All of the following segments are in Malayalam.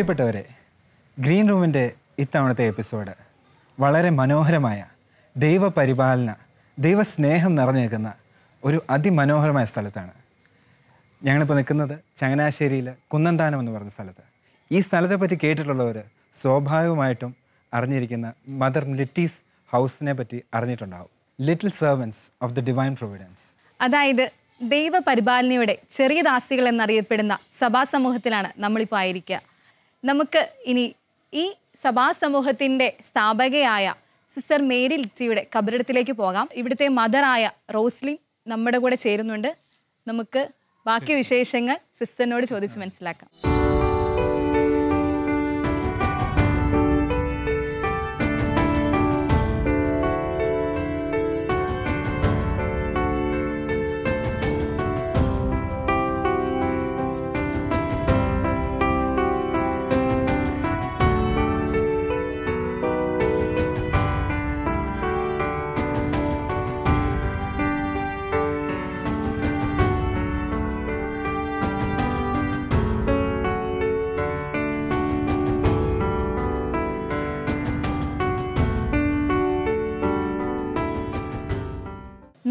പ്രിയപ്പെട്ടവരെ ഗ്രീൻ റൂമിൻ്റെ ഇത്തവണത്തെ എപ്പിസോഡ് വളരെ മനോഹരമായ ദൈവപരിപാലന ദൈവസ്നേഹം നിറഞ്ഞു നിൽക്കുന്ന ഒരു അതിമനോഹരമായ സ്ഥലത്താണ് ഞങ്ങളിപ്പോൾ നിൽക്കുന്നത് ചങ്ങനാശ്ശേരിയിൽ കുന്നന്താനം എന്ന് പറഞ്ഞ സ്ഥലത്ത് ഈ സ്ഥലത്തെ പറ്റി കേട്ടിട്ടുള്ളവർ സ്വാഭാവികമായിട്ടും അറിഞ്ഞിരിക്കുന്ന മദർ ലിറ്റീസ് ഹൗസിനെ പറ്റി അറിഞ്ഞിട്ടുണ്ടാവും little servants of the divine providence അതായത് ദൈവപരിപാലനയുടെ ചെറിയ ദാസികൾ എന്നറിയപ്പെടുന്ന സഭാസമൂഹത്തിലാണ് നമ്മളിപ്പോൾ ആയിരിക്കുക നമുക്ക് ഇനി ഈ സഭാസമൂഹത്തിൻ്റെ സ്ഥാപകയായ സിസ്റ്റർ മേരി ലിറ്റിയുടെ കബറിടത്തിലേക്ക് പോകാം ഇവിടുത്തെ മദറായ റോസ്ലിൻ നമ്മുടെ കൂടെ ചേരുന്നുണ്ട് നമുക്ക് ബാക്കി വിശേഷങ്ങൾ സിസ്റ്ററിനോട് ചോദിച്ച് മനസ്സിലാക്കാം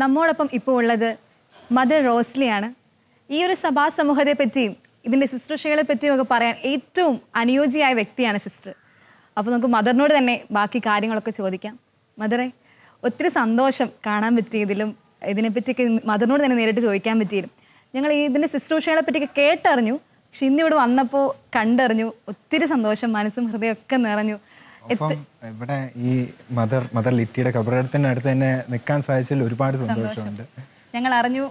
നമ്മോടൊപ്പം ഇപ്പോൾ ഉള്ളത് മദർ റോസ്ലിയാണ് ഈ ഒരു സഭാ സമൂഹത്തെ പറ്റിയും ഇതിൻ്റെ ശുശ്രൂഷകളെ പറ്റിയും ഒക്കെ പറയാൻ ഏറ്റവും അനുയോജ്യമായ വ്യക്തിയാണ് സിസ്റ്റർ അപ്പോൾ നമുക്ക് മദറിനോട് തന്നെ ബാക്കി കാര്യങ്ങളൊക്കെ ചോദിക്കാം മദറെ ഒത്തിരി സന്തോഷം കാണാൻ പറ്റിയതിലും ഇതിനെപ്പറ്റിയൊക്കെ മദറിനോട് തന്നെ നേരിട്ട് ചോദിക്കാൻ പറ്റിയതിലും ഞങ്ങൾ ഇതിൻ്റെ ശുശ്രൂഷകളെ പറ്റിയൊക്കെ കേട്ടറിഞ്ഞു പക്ഷെ ഇന്നിവിടെ വന്നപ്പോൾ കണ്ടറിഞ്ഞു ഒത്തിരി സന്തോഷം മനസ്സും ഹൃദയമൊക്കെ നിറഞ്ഞു അപ്പം ഇവിടെ ഈ മദർ മദർ ലിറ്റിയുടെ കബറിടത്തിൻ്റെ അടുത്ത് തന്നെ നിൽക്കാൻ സാധിച്ചതിൽ ഒരുപാട് സന്തോഷമുണ്ട് ഞങ്ങൾ അറിഞ്ഞു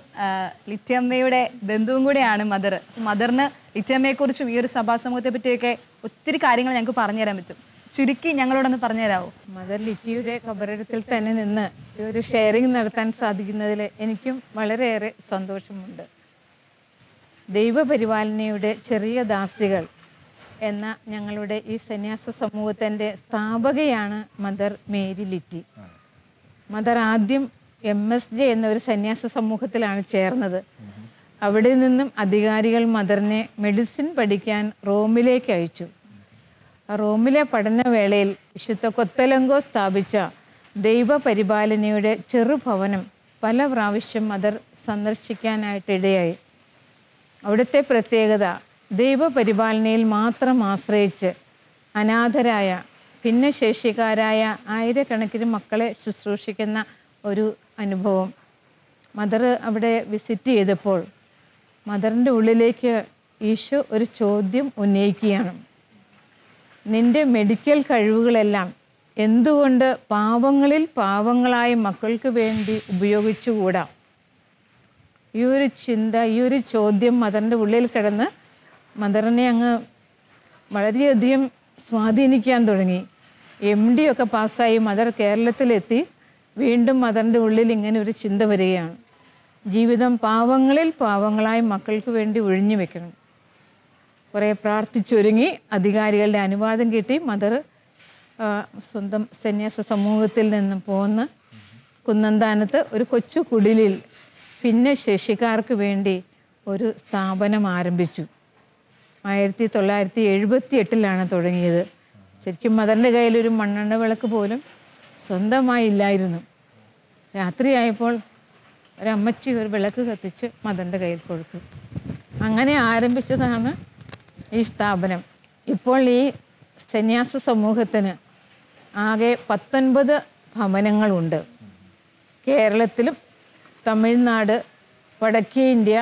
ലിറ്റിയമ്മയുടെ ബന്ധുവും കൂടെയാണ് മദർ മദറിന് കുറിച്ചും ഈ ഒരു സഭാസമൂഹത്തെ പറ്റിയൊക്കെ ഒത്തിരി കാര്യങ്ങൾ ഞങ്ങൾക്ക് പറഞ്ഞുതരാൻ പറ്റും ചുരുക്കി ഞങ്ങളോടൊന്ന് പറഞ്ഞുതരാമോ മദർ ലിറ്റിയുടെ കബറിടത്തിൽ തന്നെ നിന്ന് ഒരു ഷെയറിംഗ് നടത്താൻ സാധിക്കുന്നതിൽ എനിക്കും വളരെയേറെ സന്തോഷമുണ്ട് ദൈവപരിപാലനയുടെ ചെറിയ ദാസ്തികൾ എന്ന ഞങ്ങളുടെ ഈ സന്യാസ സമൂഹത്തിൻ്റെ സ്ഥാപകയാണ് മദർ മേരി ലിറ്റി മദർ ആദ്യം എം എസ് ജെ എന്ന ഒരു സന്യാസ സമൂഹത്തിലാണ് ചേർന്നത് അവിടെ നിന്നും അധികാരികൾ മദറിനെ മെഡിസിൻ പഠിക്കാൻ റോമിലേക്ക് അയച്ചു റോമിലെ പഠനവേളയിൽ വിശുദ്ധ കൊത്തലങ്കോ സ്ഥാപിച്ച ദൈവപരിപാലനയുടെ ചെറുഭവനം പല പ്രാവശ്യം മദർ സന്ദർശിക്കാനായിട്ടിടയായി അവിടുത്തെ പ്രത്യേകത ദൈവപരിപാലനയിൽ മാത്രം ആശ്രയിച്ച് അനാഥരായ ഭിന്നശേഷിക്കാരായ ആയിരക്കണക്കിന് മക്കളെ ശുശ്രൂഷിക്കുന്ന ഒരു അനുഭവം മദർ അവിടെ വിസിറ്റ് ചെയ്തപ്പോൾ മദറിൻ്റെ ഉള്ളിലേക്ക് ഈശോ ഒരു ചോദ്യം ഉന്നയിക്കുകയാണ് നിന്റെ മെഡിക്കൽ കഴിവുകളെല്ലാം എന്തുകൊണ്ട് പാവങ്ങളിൽ പാവങ്ങളായി മക്കൾക്ക് വേണ്ടി ഉപയോഗിച്ചുകൂടാം ഈ ഒരു ചിന്ത ഈ ഒരു ചോദ്യം മദറിൻ്റെ ഉള്ളിൽ കിടന്ന് മദറിനെ അങ്ങ് വളരെയധികം സ്വാധീനിക്കാൻ തുടങ്ങി എം ഡി ഒക്കെ പാസ്സായി മദർ കേരളത്തിലെത്തി വീണ്ടും മദറിൻ്റെ ഉള്ളിൽ ഇങ്ങനെ ഒരു ചിന്ത വരികയാണ് ജീവിതം പാവങ്ങളിൽ പാവങ്ങളായി മക്കൾക്ക് വേണ്ടി ഒഴിഞ്ഞു വെക്കണം കുറേ പ്രാർത്ഥിച്ചൊരുങ്ങി അധികാരികളുടെ അനുവാദം കിട്ടി മദർ സ്വന്തം സന്യാസ സമൂഹത്തിൽ നിന്ന് പോന്ന് കുന്നന്താനത്ത് ഒരു കൊച്ചു കുടിലിൽ ഭിന്നശേഷിക്കാർക്ക് വേണ്ടി ഒരു സ്ഥാപനം ആരംഭിച്ചു ആയിരത്തി തൊള്ളായിരത്തി എഴുപത്തി എട്ടിലാണ് തുടങ്ങിയത് ശരിക്കും മദറിൻ്റെ കയ്യിലൊരു മണ്ണെണ്ണ വിളക്ക് പോലും സ്വന്തമായി ഇല്ലായിരുന്നു രാത്രിയായപ്പോൾ ഒരമ്മച്ചി ഒരു വിളക്ക് കത്തിച്ച് മദറിൻ്റെ കയ്യിൽ കൊടുത്തു അങ്ങനെ ആരംഭിച്ചതാണ് ഈ സ്ഥാപനം ഇപ്പോൾ ഈ സന്യാസ സമൂഹത്തിന് ആകെ പത്തൊൻപത് ഭവനങ്ങളുണ്ട് കേരളത്തിലും തമിഴ്നാട് വടക്കേ ഇന്ത്യ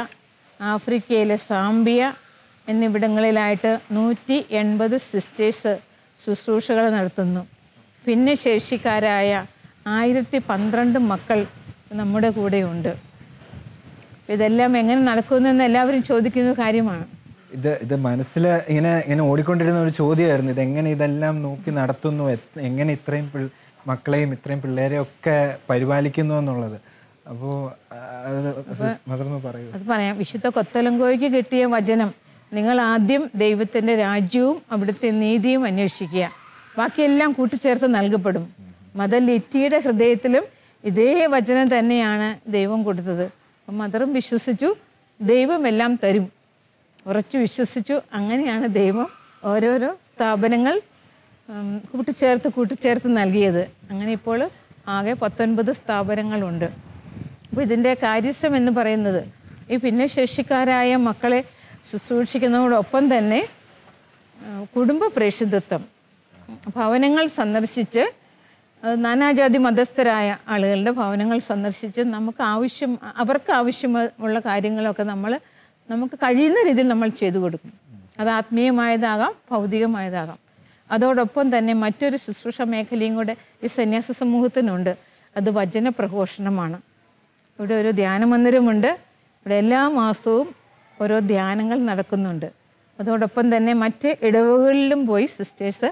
ആഫ്രിക്കയിലെ സാംബിയ എന്നിവിടങ്ങളിലായിട്ട് നൂറ്റി എൺപത് സിസ്റ്റേഴ്സ് ശുശ്രൂഷകൾ നടത്തുന്നു ഭിന്നശേഷിക്കാരായ ആയിരത്തി പന്ത്രണ്ട് മക്കൾ നമ്മുടെ കൂടെയുണ്ട് ഇതെല്ലാം എങ്ങനെ നടക്കുമെന്ന് എല്ലാവരും ചോദിക്കുന്ന കാര്യമാണ് ഇത് ഇത് മനസ്സിൽ ഇങ്ങനെ ഇങ്ങനെ ഓടിക്കൊണ്ടിരുന്ന ഒരു ചോദ്യമായിരുന്നു ഇത് എങ്ങനെ ഇതെല്ലാം നോക്കി നടത്തുന്നു എങ്ങനെ ഇത്രയും മക്കളെയും ഇത്രയും പിള്ളേരെയും ഒക്കെ പരിപാലിക്കുന്നു എന്നുള്ളത് അപ്പോൾ അത് പറയാം വിശുദ്ധ കൊത്തലങ്കോയ്ക്ക് കിട്ടിയ വചനം നിങ്ങൾ ആദ്യം ദൈവത്തിൻ്റെ രാജ്യവും അവിടുത്തെ നീതിയും അന്വേഷിക്കുക ബാക്കിയെല്ലാം കൂട്ടിച്ചേർത്ത് നൽകപ്പെടും മദർ ലിറ്റിയുടെ ഹൃദയത്തിലും ഇതേ വചനം തന്നെയാണ് ദൈവം കൊടുത്തത് അപ്പം മദറും വിശ്വസിച്ചു ദൈവമെല്ലാം തരും ഉറച്ചു വിശ്വസിച്ചു അങ്ങനെയാണ് ദൈവം ഓരോരോ സ്ഥാപനങ്ങൾ കൂട്ടിച്ചേർത്ത് കൂട്ടിച്ചേർത്ത് നൽകിയത് അങ്ങനെ ഇപ്പോൾ ആകെ പത്തൊൻപത് സ്ഥാപനങ്ങളുണ്ട് അപ്പോൾ ഇതിൻ്റെ കാര്യസ്ഥം എന്ന് പറയുന്നത് ഈ ഭിന്നശേഷിക്കാരായ മക്കളെ ശുശ്രൂഷിക്കുന്നതോടൊപ്പം തന്നെ കുടുംബ പ്രേക്ഷിതത്വം ഭവനങ്ങൾ സന്ദർശിച്ച് നാനാജാതി മതസ്ഥരായ ആളുകളുടെ ഭവനങ്ങൾ സന്ദർശിച്ച് നമുക്ക് ആവശ്യം അവർക്ക് ആവശ്യമുള്ള കാര്യങ്ങളൊക്കെ നമ്മൾ നമുക്ക് കഴിയുന്ന രീതിയിൽ നമ്മൾ ചെയ്തു കൊടുക്കും അത് ആത്മീയമായതാകാം ഭൗതികമായതാകാം അതോടൊപ്പം തന്നെ മറ്റൊരു ശുശ്രൂഷ മേഖലയും കൂടെ ഈ സന്യാസ സമൂഹത്തിനുണ്ട് അത് വചന പ്രഘോഷണമാണ് ഇവിടെ ഒരു ധ്യാനമന്ദിരമുണ്ട് ഇവിടെ എല്ലാ മാസവും ഓരോ ധ്യാനങ്ങൾ നടക്കുന്നുണ്ട് അതോടൊപ്പം തന്നെ മറ്റ് ഇടവുകളിലും പോയി സിസ്റ്റേഴ്സ്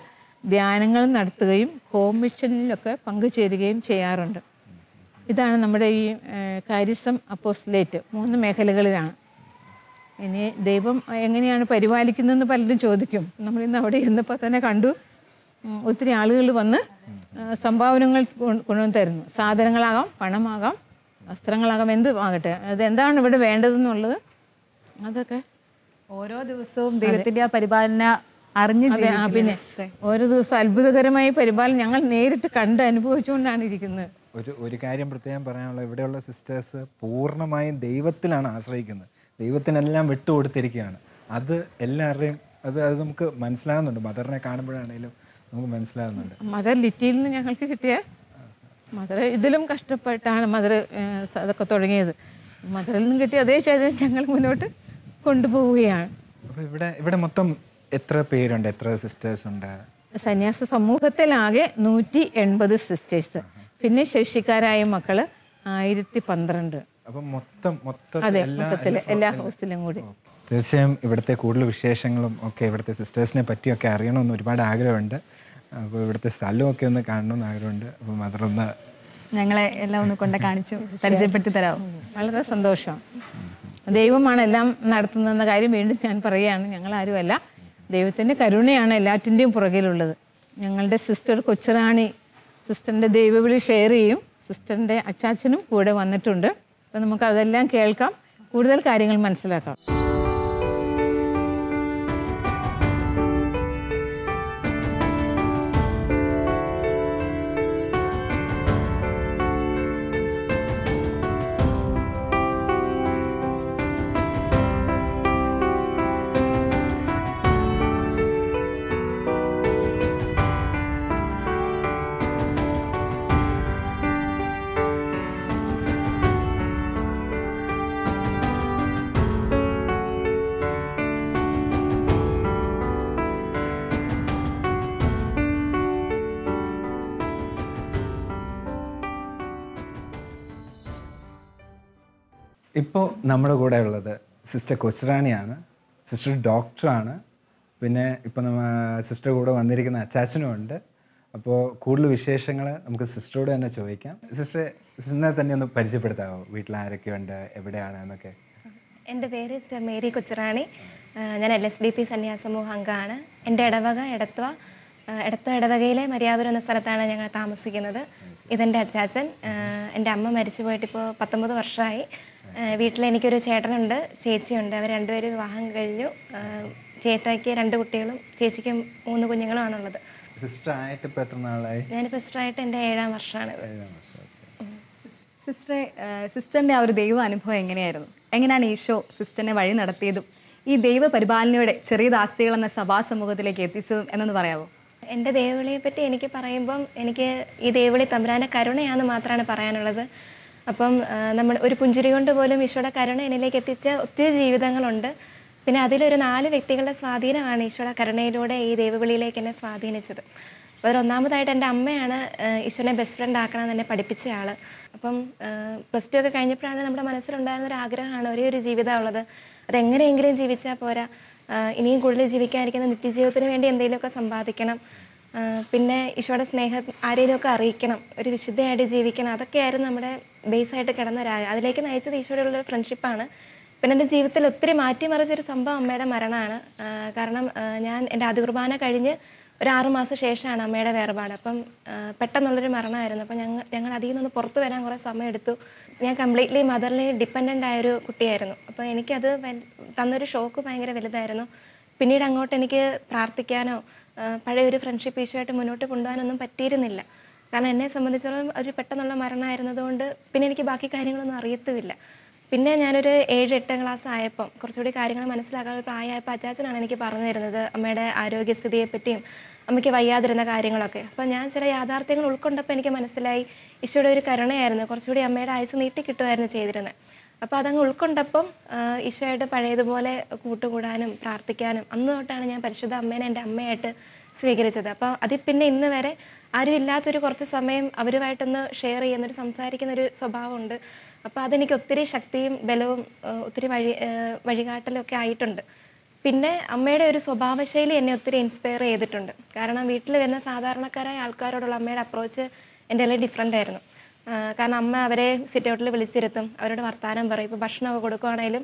ധ്യാനങ്ങൾ നടത്തുകയും ഹോം മിഷനിലൊക്കെ പങ്കുചേരുകയും ചെയ്യാറുണ്ട് ഇതാണ് നമ്മുടെ ഈ കാരിസം അപ്പോസ്ലേറ്റ് മൂന്ന് മേഖലകളിലാണ് ഇനി ദൈവം എങ്ങനെയാണ് പരിപാലിക്കുന്നതെന്ന് പലരും ചോദിക്കും നമ്മൾ ഇന്ന് അവിടെ ഇരുന്നപ്പോൾ തന്നെ കണ്ടു ഒത്തിരി ആളുകൾ വന്ന് സംഭാവനകൾ കൊണ്ടു തരുന്നു സാധനങ്ങളാകാം പണമാകാം വസ്ത്രങ്ങളാകാം എന്ത് ആകട്ടെ അത് എന്താണ് ഇവിടെ വേണ്ടതെന്നുള്ളത് അതൊക്കെ ഓരോ ദിവസവും ദൈവത്തിന്റെ ആ പരിപാലന അറിഞ്ഞു പിന്നെ ഓരോ ദിവസം അത്ഭുതകരമായ പരിപാലനം ഞങ്ങൾ നേരിട്ട് കണ്ട് അനുഭവിച്ചുകൊണ്ടാണ് ഇരിക്കുന്നത് ഒരു ഒരു കാര്യം പ്രത്യേകം പറയാനുള്ള ഇവിടെയുള്ള സിസ്റ്റേഴ്സ് പൂർണ്ണമായും ദൈവത്തിലാണ് ആശ്രയിക്കുന്നത് ദൈവത്തിനെല്ലാം വിട്ടുകൊടുത്തിരിക്കുകയാണ് അത് എല്ലാവരുടെയും അത് അത് നമുക്ക് മനസ്സിലാകുന്നുണ്ട് മദറിനെ കാണുമ്പോഴാണെങ്കിലും നമുക്ക് മനസ്സിലാകുന്നുണ്ട് മദർ ലിറ്റിയിൽ നിന്ന് ഞങ്ങൾക്ക് കിട്ടിയ മദർ ഇതിലും കഷ്ടപ്പെട്ടാണ് മദർ അതൊക്കെ തുടങ്ങിയത് മദറിൽ നിന്ന് കിട്ടിയ അതേ ചെയ്ത് ഞങ്ങൾ മുന്നോട്ട് കൊണ്ടുപോവുകയാണ് ഇവിടെ ഇവിടെ മൊത്തം എത്ര പേരുണ്ട് എത്ര സിസ്റ്റേഴ്സ് ഉണ്ട് സന്യാസ സമൂഹത്തിലാകെ നൂറ്റി എൺപത് സിസ്റ്റേഴ്സ് പിന്നെ ശേഷിക്കാരായ മക്കള് ആയിരത്തി പന്ത്രണ്ട് മൊത്തത്തിൽ എല്ലാ കൂടി തീർച്ചയായും ഇവിടുത്തെ കൂടുതൽ വിശേഷങ്ങളും ഒക്കെ ഇവിടുത്തെ സിസ്റ്റേഴ്സിനെ പറ്റിയൊക്കെ അറിയണമെന്ന് ഒരുപാട് ആഗ്രഹമുണ്ട് അപ്പോൾ ഇവിടുത്തെ ഒക്കെ ഒന്ന് കാണണമെന്ന് ആഗ്രഹമുണ്ട് അപ്പോൾ മദർ ഒന്ന് ഞങ്ങളെ എല്ലാം ഒന്ന് കൊണ്ട് കാണിച്ചു പരിചയപ്പെടുത്തി തരാമോ വളരെ സന്തോഷം ദൈവമാണ് എല്ലാം നടത്തുന്നതെന്ന കാര്യം വീണ്ടും ഞാൻ പറയുകയാണ് ആരുമല്ല ദൈവത്തിൻ്റെ കരുണയാണ് എല്ലാറ്റിൻ്റെയും പുറകിലുള്ളത് ഞങ്ങളുടെ സിസ്റ്റർ കൊച്ചുറാണി സിസ്റ്ററിൻ്റെ ദൈവവിളി ഷെയർ ചെയ്യും സിസ്റ്ററിൻ്റെ അച്ചാച്ചനും കൂടെ വന്നിട്ടുണ്ട് അപ്പം നമുക്ക് അതെല്ലാം കേൾക്കാം കൂടുതൽ കാര്യങ്ങൾ മനസ്സിലാക്കാം ഇപ്പോൾ നമ്മുടെ കൂടെ ഉള്ളത് സിസ്റ്റർ കൊച്ചുറാണിയാണ് സിസ്റ്റർ ഡോക്ടറാണ് പിന്നെ ഇപ്പോൾ നമ്മ സിസ്റ്റർ കൂടെ വന്നിരിക്കുന്ന അച്ചാച്ചനും ഉണ്ട് അപ്പോൾ കൂടുതൽ വിശേഷങ്ങൾ നമുക്ക് സിസ്റ്ററോട് തന്നെ ചോദിക്കാം സിസ്റ്റർ സിസ്റ്ററിനെ തന്നെ ഒന്ന് പരിചയപ്പെടുത്താമോ വീട്ടിൽ ആരൊക്കെയുണ്ട് എവിടെയാണ് എന്നൊക്കെ എൻ്റെ പേര് സിസ്റ്റർ മേരി കൊച്ചുറാണി ഞാൻ എൽ എസ് ഡി പി സന്യാസമൂഹ അംഗമാണ് എൻ്റെ ഇടവക എടത്വ എടത്വ ഇടവകയിലെ മര്യാപുരം എന്ന സ്ഥലത്താണ് ഞങ്ങൾ താമസിക്കുന്നത് ഇതെൻ്റെ അച്ചാച്ചൻ എൻ്റെ അമ്മ മരിച്ചു പോയിട്ടിപ്പോൾ പത്തൊമ്പത് വർഷമായി വീട്ടിൽ എനിക്കൊരു ചേട്ടനുണ്ട് ചേച്ചിയുണ്ട് അവർ രണ്ടുപേരും വിവാഹം കഴിഞ്ഞു ചേട്ടയ്ക്ക് രണ്ട് കുട്ടികളും ചേച്ചിക്ക് മൂന്ന് കുഞ്ഞുങ്ങളുമാണുള്ളത് സിസ്റ്ററായിട്ട് ഇപ്പോൾ എത്ര നാളായി ഞാനിപ്പോൾ സിസ്റ്ററായിട്ട് എൻ്റെ ഏഴാം വർഷമാണ് സിസ്റ്ററെ സിസ്റ്ററിൻ്റെ ആ ഒരു ദൈവ അനുഭവം എങ്ങനെയായിരുന്നു എങ്ങനെയാണ് ഈശോ സിസ്റ്ററിനെ വഴി നടത്തിയതും ഈ ദൈവ പരിപാലനയുടെ ചെറിയ ദാസ്തികൾ എന്ന സഭാ സമൂഹത്തിലേക്ക് എത്തിച്ചതും എന്നൊന്ന് പറയാമോ എൻ്റെ ദേവളിയെ പറ്റി എനിക്ക് പറയുമ്പം എനിക്ക് ഈ ദേവളി തമ്പുരാൻ്റെ കരുണയാണെന്ന് മാത്രമാണ് പറയാനുള്ളത് അപ്പം നമ്മൾ ഒരു പുഞ്ചിരി കൊണ്ട് പോലും ഈശോയുടെ കരുണ എന്നിലേക്ക് എത്തിച്ച ഒത്തിരി ജീവിതങ്ങളുണ്ട് പിന്നെ അതിലൊരു നാല് വ്യക്തികളുടെ സ്വാധീനമാണ് ഈശോയുടെ കരുണയിലൂടെ ഈ ദൈവവിളിയിലേക്ക് എന്നെ സ്വാധീനിച്ചത് അപ്പോൾ ഒന്നാമതായിട്ട് എൻ്റെ അമ്മയാണ് ഈശോനെ ബെസ്റ്റ് ഫ്രണ്ട് ആക്കണം എന്നെ പഠിപ്പിച്ച ആൾ അപ്പം പ്ലസ് ടു ഒക്കെ കഴിഞ്ഞപ്പോഴാണ് നമ്മുടെ മനസ്സിലുണ്ടായിരുന്ന ഒരു ആഗ്രഹമാണ് ഒരേ ഒരു ജീവിതമുള്ളത് അതെങ്ങനെയെങ്കിലും ജീവിച്ചാൽ പോരാ ഇനിയും കൂടുതൽ ജീവിക്കാതിരിക്കുന്ന നിത്യജീവിതത്തിന് വേണ്ടി എന്തെങ്കിലുമൊക്കെ സമ്പാദിക്കണം പിന്നെ ഈശോയുടെ സ്നേഹം ഒക്കെ അറിയിക്കണം ഒരു വിശുദ്ധയായിട്ട് ജീവിക്കണം അതൊക്കെയായിരുന്നു നമ്മുടെ ബേസായിട്ട് കിടന്ന ഒരു അതിലേക്ക് നയിച്ചത് ഈശോയുടെ ഫ്രണ്ട്ഷിപ്പാണ് പിന്നെ എൻ്റെ ജീവിതത്തിൽ ഒത്തിരി മാറ്റിമറിച്ചൊരു സംഭവം അമ്മയുടെ മരണമാണ് കാരണം ഞാൻ എൻ്റെ അതികുർബാന കഴിഞ്ഞ് ഒരു ആറു മാസം ശേഷമാണ് അമ്മയുടെ വേർപാട് അപ്പം പെട്ടെന്നുള്ളൊരു മരണമായിരുന്നു അപ്പം ഞങ്ങൾ ഞങ്ങൾ അതിൽ നിന്ന് പുറത്തു വരാൻ കുറേ സമയമെടുത്തു ഞാൻ കംപ്ലീറ്റ്ലി മദറിനെ ഡിപ്പെൻഡൻ്റ് ആയൊരു കുട്ടിയായിരുന്നു അപ്പോൾ എനിക്കത് തന്നൊരു ഷോക്ക് ഭയങ്കര വലുതായിരുന്നു പിന്നീട് അങ്ങോട്ട് എനിക്ക് പ്രാർത്ഥിക്കാനോ പഴയ ഒരു ഫ്രണ്ട്ഷിപ്പ് ഈശോയായിട്ട് മുന്നോട്ട് കൊണ്ടുപോകാനൊന്നും പറ്റിയിരുന്നില്ല കാരണം എന്നെ സംബന്ധിച്ചിടത്തോളം ഒരു പെട്ടെന്നുള്ള മരണമായിരുന്നതുകൊണ്ട് പിന്നെ എനിക്ക് ബാക്കി കാര്യങ്ങളൊന്നും അറിയത്തുമില്ല പിന്നെ ഞാനൊരു ഏഴ് എട്ടാം ക്ലാസ് ആയപ്പം കുറച്ചുകൂടി കാര്യങ്ങൾ മനസ്സിലാക്കാൻ പ്രായമായപ്പോൾ അച്ചാച്ചനാണ് എനിക്ക് പറഞ്ഞു തരുന്നത് അമ്മയുടെ ആരോഗ്യസ്ഥിതിയെപ്പറ്റിയും അമ്മയ്ക്ക് വയ്യാതിരുന്ന കാര്യങ്ങളൊക്കെ അപ്പോൾ ഞാൻ ചില യാഥാർത്ഥ്യങ്ങൾ ഉൾക്കൊണ്ടപ്പോൾ എനിക്ക് മനസ്സിലായി ഈശോയുടെ ഒരു കരുണയായിരുന്നു കുറച്ചുകൂടി അമ്മയുടെ ആയുസ് നീട്ടി ചെയ്തിരുന്നത് അപ്പോൾ അതങ്ങ് ഉൾക്കൊണ്ടപ്പം ഈശോയായിട്ട് പഴയതുപോലെ കൂട്ടുകൂടാനും പ്രാർത്ഥിക്കാനും അന്ന് തൊട്ടാണ് ഞാൻ പരിശുദ്ധ അമ്മേനെ എൻ്റെ അമ്മയായിട്ട് സ്വീകരിച്ചത് അപ്പോൾ അതിൽ പിന്നെ ഇന്ന് വരെ ആരും ഇല്ലാത്തൊരു കുറച്ച് സമയം അവരുമായിട്ടൊന്ന് ഷെയർ ചെയ്യുന്നൊരു സംസാരിക്കുന്നൊരു സ്വഭാവമുണ്ട് അപ്പോൾ അതെനിക്ക് ഒത്തിരി ശക്തിയും ബലവും ഒത്തിരി വഴി വഴികാട്ടലൊക്കെ ആയിട്ടുണ്ട് പിന്നെ അമ്മയുടെ ഒരു സ്വഭാവശൈലി എന്നെ ഒത്തിരി ഇൻസ്പയർ ചെയ്തിട്ടുണ്ട് കാരണം വീട്ടിൽ വരുന്ന സാധാരണക്കാരായ ആൾക്കാരോടുള്ള അമ്മയുടെ അപ്രോച്ച് എൻ്റെ എല്ലാം ഡിഫറെൻ്റ് ആയിരുന്നു കാരണം അമ്മ അവരെ സിറ്റ് ഔട്ടിൽ വിളിച്ചിരുത്തും അവരോട് വർത്തമാനം പറയും ഇപ്പോൾ ഭക്ഷണമൊക്കെ കൊടുക്കുകയാണെങ്കിലും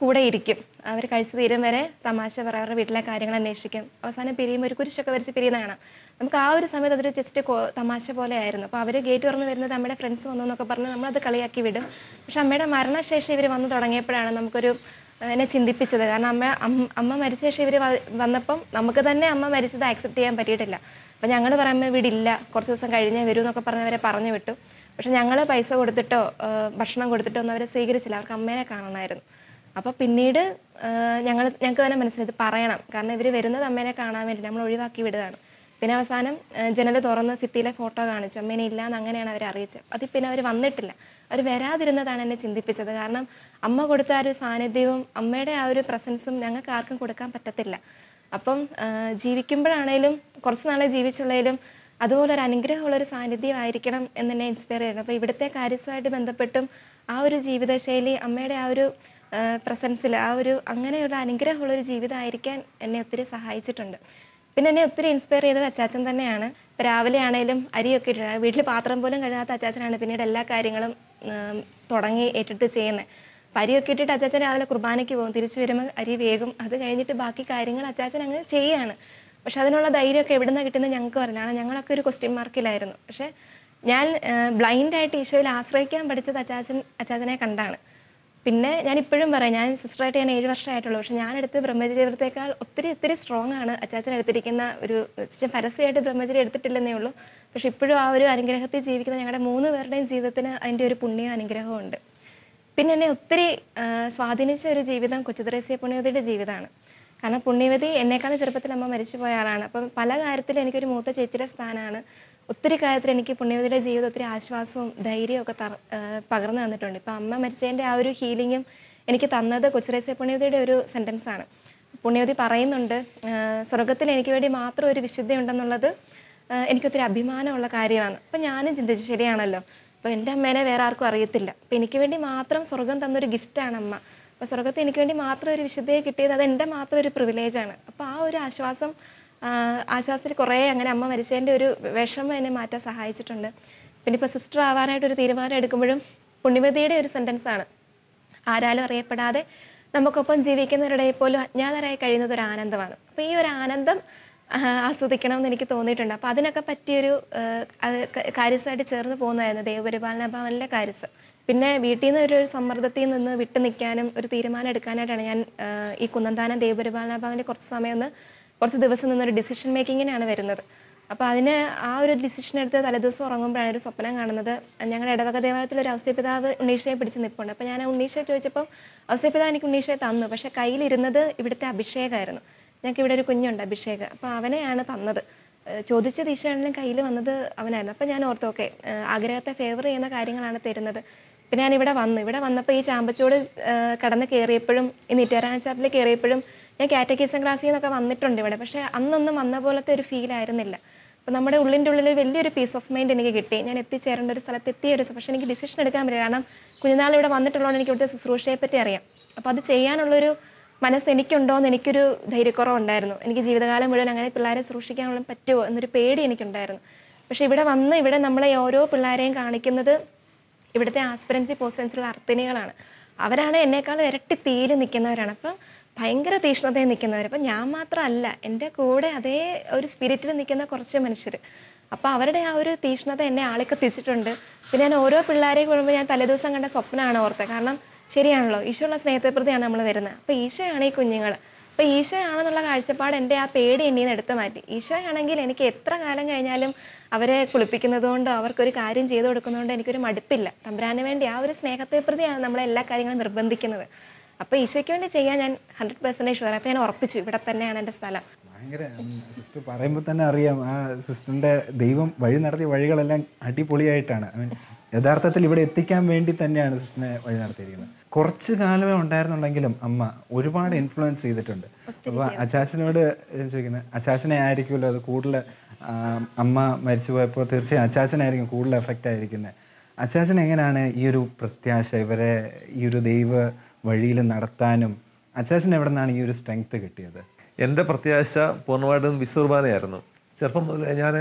കൂടെ ഇരിക്കും അവർ കഴിച്ചു തീരും വരെ തമാശ പറയും അവരുടെ വീട്ടിലെ കാര്യങ്ങൾ അന്വേഷിക്കും അവസാനം പിരിയും ഒരു കുരിശൊക്കെ വരച്ച് പിരിയുന്ന കാണാം നമുക്ക് ആ ഒരു സമയത്ത് അതൊരു ജസ്റ്റ് തമാശ പോലെ ആയിരുന്നു അപ്പോൾ അവർ ഗേറ്റ് തുറന്ന് വരുന്നത് നമ്മുടെ ഫ്രണ്ട്സ് വന്നു എന്നൊക്കെ പറഞ്ഞ് നമ്മളത് കളിയാക്കി വിടും പക്ഷെ അമ്മയുടെ മരണശേഷം ഇവർ വന്നു തുടങ്ങിയപ്പോഴാണ് നമുക്കൊരു എന്നെ ചിന്തിപ്പിച്ചത് കാരണം അമ്മ അമ്മ മരിച്ച ശേഷം ഇവർ വന്നപ്പം നമുക്ക് തന്നെ അമ്മ മരിച്ചത് ആക്സെപ്റ്റ് ചെയ്യാൻ പറ്റിയിട്ടില്ല അപ്പം ഞങ്ങൾ പറയുമ്പോൾ വീടില്ല കുറച്ച് ദിവസം കഴിഞ്ഞേ വരും എന്നൊക്കെ പറഞ്ഞവരെ പറഞ്ഞു വിട്ടു പക്ഷെ ഞങ്ങൾ പൈസ കൊടുത്തിട്ടോ ഭക്ഷണം കൊടുത്തിട്ടോ ഒന്നും അവരെ സ്വീകരിച്ചില്ല അവർക്ക് അമ്മേനെ കാണണമായിരുന്നു അപ്പോൾ പിന്നീട് ഞങ്ങൾ ഞങ്ങൾക്ക് തന്നെ മനസ്സിലായി ഇത് പറയണം കാരണം ഇവർ വരുന്നത് അമ്മേനെ കാണാൻ വേണ്ടി നമ്മൾ ഒഴിവാക്കി വിടുകയാണ് പിന്നെ അവസാനം ജനൽ തുറന്ന് ഫിത്തിയിലെ ഫോട്ടോ കാണിച്ചു അമ്മേനെ എന്ന് അങ്ങനെയാണ് അവർ അറിയിച്ചത് അതിൽ പിന്നെ അവർ വന്നിട്ടില്ല അവർ വരാതിരുന്നതാണ് എന്നെ ചിന്തിപ്പിച്ചത് കാരണം അമ്മ കൊടുത്ത ആ ഒരു സാന്നിധ്യവും അമ്മയുടെ ആ ഒരു പ്രസൻസും ഞങ്ങൾക്ക് ആർക്കും കൊടുക്കാൻ പറ്റത്തില്ല അപ്പം ജീവിക്കുമ്പോഴാണേലും കുറച്ച് നാളെ ജീവിച്ചുള്ളതിലും അതുപോലെ ഒരു അനുഗ്രഹമുള്ളൊരു സാന്നിധ്യമായിരിക്കണം എന്ന് എന്നെ ഇൻസ്പയർ ചെയ്യണം അപ്പോൾ ഇവിടുത്തെ കാര്യസുമായിട്ട് ബന്ധപ്പെട്ടും ആ ഒരു ജീവിതശൈലി അമ്മയുടെ ആ ഒരു പ്രസൻസിൽ ആ ഒരു അങ്ങനെയുള്ള അനുഗ്രഹമുള്ളൊരു ജീവിതമായിരിക്കാൻ എന്നെ ഒത്തിരി സഹായിച്ചിട്ടുണ്ട് പിന്നെ എന്നെ ഒത്തിരി ഇൻസ്പയർ ചെയ്തത് അച്ചാച്ചൻ തന്നെയാണ് ഇപ്പോൾ രാവിലെ ആണെങ്കിലും അരിയൊക്കെ ഇട്ട് വീട്ടിൽ പാത്രം പോലും കഴുകാത്ത അച്ചാച്ചനാണ് പിന്നീട് എല്ലാ കാര്യങ്ങളും തുടങ്ങി ഏറ്റെടുത്ത് ചെയ്യുന്നത് അപ്പം അരിയൊക്കെ ഇട്ടിട്ട് അച്ചാച്ചൻ രാവിലെ കുർബാനയ്ക്ക് പോകും തിരിച്ചു വരുമ്പോൾ അരി വേഗം അത് കഴിഞ്ഞിട്ട് ബാക്കി കാര്യങ്ങൾ അച്ചാച്ചൻ അങ്ങ് ചെയ്യാണ് പക്ഷെ അതിനുള്ള ധൈര്യമൊക്കെ എവിടെ നിന്നാണ് കിട്ടുന്നത് ഞങ്ങൾക്ക് അറിയില്ലാണ് ഞങ്ങളൊക്കെ ഒരു ക്വസ്റ്റ്യൻ മാർക്കിലായിരുന്നു പക്ഷേ ഞാൻ ബ്ലൈൻഡായിട്ട് ഈശോയിൽ ആശ്രയിക്കാൻ പഠിച്ചത് അച്ചാച്ചൻ അച്ചാച്ചനെ കണ്ടാണ് പിന്നെ ഞാൻ ഇപ്പോഴും പറയാം ഞാൻ സിസ്റ്ററായിട്ട് ഞാൻ ഏഴ് വർഷമായിട്ടുള്ളൂ പക്ഷേ ഞാനെടുത്ത് ബ്രഹ്മചര്യത്തേക്കാൾ ഒത്തിരി ഒത്തിരി സ്ട്രോങ് ആണ് അച്ചാച്ചൻ എടുത്തിരിക്കുന്ന ഒരു പരസ്യമായിട്ട് ബ്രഹ്മചര്യം എടുത്തിട്ടില്ലെന്നേ ഉള്ളൂ പക്ഷേ ഇപ്പോഴും ആ ഒരു അനുഗ്രഹത്തിൽ ജീവിക്കുന്ന ഞങ്ങളുടെ മൂന്ന് പേരുടെയും ജീവിതത്തിന് അതിൻ്റെ ഒരു പുണ്യ അനുഗ്രഹമുണ്ട് പിന്നെ എന്നെ ഒത്തിരി സ്വാധീനിച്ച ഒരു ജീവിതം കൊച്ചുദ്രേസ്യ പുണ്യോതിയുടെ ജീവിതമാണ് കാരണം പുണ്യവതി എന്നെക്കാളും ചെറുപ്പത്തിൽ അമ്മ മരിച്ചു പോയ ആളാണ് അപ്പം പല കാര്യത്തിലും എനിക്കൊരു മൂത്ത ചേച്ചിയുടെ സ്ഥാനമാണ് ഒത്തിരി കാര്യത്തിൽ എനിക്ക് പുണ്യവതിയുടെ ജീവിതം ഒത്തിരി ആശ്വാസവും ധൈര്യവും ഒക്കെ പകർന്നു തന്നിട്ടുണ്ട് ഇപ്പം അമ്മ മരിച്ചതിൻ്റെ ആ ഒരു ഹീലിങ്ങും എനിക്ക് തന്നത് കൊച്ചുരേസ പുണ്യവതിയുടെ ഒരു സെൻറ്റൻസാണ് പുണ്യവതി പറയുന്നുണ്ട് സ്വർഗത്തിൽ എനിക്ക് വേണ്ടി മാത്രം ഒരു വിശുദ്ധി ഉണ്ടെന്നുള്ളത് എനിക്കൊത്തിരി അഭിമാനമുള്ള കാര്യമാണ് അപ്പം ഞാനും ചിന്തിച്ചു ശരിയാണല്ലോ അപ്പോൾ എൻ്റെ അമ്മേനെ വേറെ ആർക്കും അറിയത്തില്ല അപ്പോൾ എനിക്ക് വേണ്ടി മാത്രം സ്വർഗം തന്നൊരു ഗിഫ്റ്റാണ് അമ്മ അപ്പോൾ സ്വർഗത്ത് എനിക്ക് വേണ്ടി മാത്രം ഒരു വിശുദ്ധയെ കിട്ടിയത് അത് എൻ്റെ മാത്രം ഒരു പ്രിവിലേജാണ് അപ്പോൾ ആ ഒരു ആശ്വാസം ആശ്വാസത്തിൽ കുറേ അങ്ങനെ അമ്മ മരിച്ചതിൻ്റെ ഒരു വിഷമം എന്നെ മാറ്റാൻ സഹായിച്ചിട്ടുണ്ട് പിന്നെ ഇപ്പോൾ സിസ്റ്റർ ആവാനായിട്ട് ഒരു തീരുമാനം എടുക്കുമ്പോഴും പുണ്യവതിയുടെ ഒരു സെൻറ്റൻസാണ് ആരാലും അറിയപ്പെടാതെ നമുക്കൊപ്പം ജീവിക്കുന്നവരുടെ പോലും അജ്ഞാതരായി കഴിയുന്നത് ഒരു ആനന്ദമാണ് അപ്പോൾ ഈ ഒരു ആനന്ദം ആസ്വദിക്കണം എന്ന് എനിക്ക് തോന്നിയിട്ടുണ്ട് അപ്പോൾ അതിനൊക്കെ പറ്റിയൊരു കാര്യസായിട്ട് ചേർന്ന് പോകുന്നതായിരുന്നു ദേവപരിപാലന ഭവനിലെ കാര്യസ് പിന്നെ വീട്ടിൽ നിന്ന് ഒരു സമ്മർദ്ദത്തിൽ നിന്ന് വിട്ടു നിൽക്കാനും ഒരു തീരുമാനം എടുക്കാനായിട്ടാണ് ഞാൻ ഈ കുന്നന്താനം ദേവപരിപാലന ഭവൻ്റെ കുറച്ച് സമയം ഒന്ന് കുറച്ച് ദിവസം നിന്നൊരു ഡിസിഷൻ മേക്കിങ്ങിനാണ് വരുന്നത് അപ്പോൾ അതിന് ആ ഒരു ഡിസിഷൻ എടുത്ത് തലേദിവസം ഉറങ്ങുമ്പോഴാണ് ഒരു സ്വപ്നം കാണുന്നത് ഞങ്ങളുടെ ഇടവക ദേവാലയത്തിൽ ഒരു പിതാവ് ഉണ്ണീഷയെ പിടിച്ച് നിൽപ്പുണ്ട് അപ്പോൾ ഞാൻ ഉണ്ണീഷയെ ചോദിച്ചപ്പോൾ പിതാവ് എനിക്ക് ഉണ്ണീഷയെ തന്നു പക്ഷേ കയ്യിലിരുന്നത് ഇവിടുത്തെ അഭിഷേകമായിരുന്നു ഞങ്ങൾക്ക് ഇവിടെ ഒരു കുഞ്ഞുണ്ട് അഭിഷേക് അപ്പോൾ അവനെയാണ് തന്നത് ചോദിച്ച ദിശയാണെങ്കിലും കയ്യിൽ വന്നത് അവനായിരുന്നു അപ്പോൾ ഞാൻ ഓർത്തോക്കെ ആഗ്രഹത്തെ ഫേവർ ചെയ്യുന്ന കാര്യങ്ങളാണ് തരുന്നത് പിന്നെ ഞാൻ ഇവിടെ വന്നു ഇവിടെ വന്നപ്പോൾ ഈ ചാമ്പച്ചോട് കടന്ന് കയറിയപ്പോഴും ഈ നീറ്റാരായ ചാപ്പിൽ കയറിയപ്പോഴും ഞാൻ കാറ്റഗീസം ക്ലാസ്സിൽ നിന്നൊക്കെ വന്നിട്ടുണ്ട് ഇവിടെ പക്ഷേ അന്നൊന്നും വന്ന പോലത്തെ ഒരു ഫീൽ ആയിരുന്നില്ല അപ്പോൾ നമ്മുടെ ഉള്ളിൻ്റെ ഉള്ളിൽ വലിയൊരു പീസ് ഓഫ് മൈൻഡ് എനിക്ക് കിട്ടി ഞാൻ എത്തിച്ചേരേണ്ട ഒരു സ്ഥലത്ത് എത്തിയ ഒരു പക്ഷേ എനിക്ക് ഡിസിഷൻ എടുക്കാൻ പറ്റില്ല കാരണം കുഞ്ഞുനാൾ ഇവിടെ വന്നിട്ടുള്ളതുകൊണ്ട് എനിക്ക് ഇവിടുത്തെ ശുശ്രൂഷയെ പറ്റി അറിയാം അപ്പോൾ അത് ചെയ്യാനുള്ളൊരു മനസ്സ് എനിക്കുണ്ടോ എന്ന് എനിക്കൊരു ധൈര്യക്കുറവുണ്ടായിരുന്നു എനിക്ക് ജീവിതകാലം മുഴുവൻ അങ്ങനെ പിള്ളേരെ സൂക്ഷിക്കാനുള്ള പറ്റുമോ എന്നൊരു പേടി എനിക്കുണ്ടായിരുന്നു പക്ഷേ ഇവിടെ വന്ന് ഇവിടെ നമ്മളെ ഓരോ പിള്ളേരെയും കാണിക്കുന്നത് ഇവിടുത്തെ ആസ്പിരൻസി പോസ്റ്റൻസിലുള്ള അർത്തിനികളാണ് അവരാണ് എന്നേക്കാൾ ഇരട്ടി തീര് നിൽക്കുന്നവരാണ് അപ്പം ഭയങ്കര തീഷ്ണതയിൽ നിൽക്കുന്നവർ അപ്പം ഞാൻ മാത്രമല്ല എൻ്റെ കൂടെ അതേ ഒരു സ്പിരിറ്റിൽ നിൽക്കുന്ന കുറച്ച് മനുഷ്യർ അപ്പോൾ അവരുടെ ആ ഒരു തീഷ്ണത എന്നെ ആളിക്കത്തിച്ചിട്ടുണ്ട് പിന്നെ ഞാൻ ഓരോ പിള്ളേരെ കൂടുമ്പോൾ ഞാൻ തലേദിവസം കണ്ട സ്വപ്നമാണ് ഓർത്തത് കാരണം ശരിയാണല്ലോ ഈശോയുള്ള സ്നേഹത്തെ പ്രതിയാണ് നമ്മൾ വരുന്നത് അപ്പോൾ ഈശോയാണ് ഈ കുഞ്ഞുങ്ങൾ അപ്പോൾ ഈശോയാണെന്നുള്ള കാഴ്ചപ്പാട് എൻ്റെ ആ പേടി എന്നെ നിന്ന് എടുത്തു മാറ്റി ഈശോയാണെങ്കിൽ എനിക്ക് എത്ര കാലം കഴിഞ്ഞാലും അവരെ കുളിപ്പിക്കുന്നത് കൊണ്ടോ അവർക്കൊരു കാര്യം ചെയ്തു കൊടുക്കുന്നതുകൊണ്ട് എനിക്കൊരു മടുപ്പില്ല തമ്പുരാന് വേണ്ടി ആ ഒരു സ്നേഹത്തെ പ്രതിയാണ് നമ്മളെ എല്ലാ കാര്യങ്ങളും നിർബന്ധിക്കുന്നത് അപ്പോൾ ഈശോയ്ക്ക് വേണ്ടി ചെയ്യാൻ ഞാൻ ഹൺഡ്രഡ് പെർസെൻറ്റേജ് ഷുവർ അപ്പൊ ഞാൻ ഉറപ്പിച്ചു ഇവിടെ തന്നെയാണ് എന്റെ സ്ഥലം ഭയങ്കര സിസ്റ്റർ പറയുമ്പോൾ തന്നെ അറിയാം ആ സിസ്റ്ററിന്റെ ദൈവം വഴി നടത്തിയ വഴികളെല്ലാം അടിപൊളിയായിട്ടാണ് ഐ മീൻ യഥാർത്ഥത്തിൽ ഇവിടെ എത്തിക്കാൻ വേണ്ടി തന്നെയാണ് സിസ്റ്ററിനെ വഴി നടത്തിയിരിക്കുന്നത് കുറച്ച് കാലമേ ഉണ്ടായിരുന്നുണ്ടെങ്കിലും അമ്മ ഒരുപാട് ഇൻഫ്ലുവൻസ് ചെയ്തിട്ടുണ്ട് അപ്പോൾ അച്ചാച്ചനോട് ചോദിക്കുന്നത് അച്ചാച്ചനെ ആയിരിക്കുമല്ലോ അത് കൂടുതൽ അമ്മ മരിച്ചു പോയപ്പോൾ തീർച്ചയായും അച്ചാച്ചനായിരിക്കും കൂടുതൽ എഫക്റ്റ് ആയിരിക്കുന്നത് അച്ചാച്ചൻ എങ്ങനെയാണ് ഈ ഒരു പ്രത്യാശ ഇവരെ ഈ ഒരു ദൈവ വഴിയിൽ നടത്താനും അച്ചാച്ചൻ എവിടെ നിന്നാണ് ഈ ഒരു സ്ട്രെങ്ത് കിട്ടിയത് എൻ്റെ പ്രത്യാശ പൂർണ്ണമായിട്ടും വിശ്വർബാനയായിരുന്നു ചെറുപ്പം മുതൽ ഞാൻ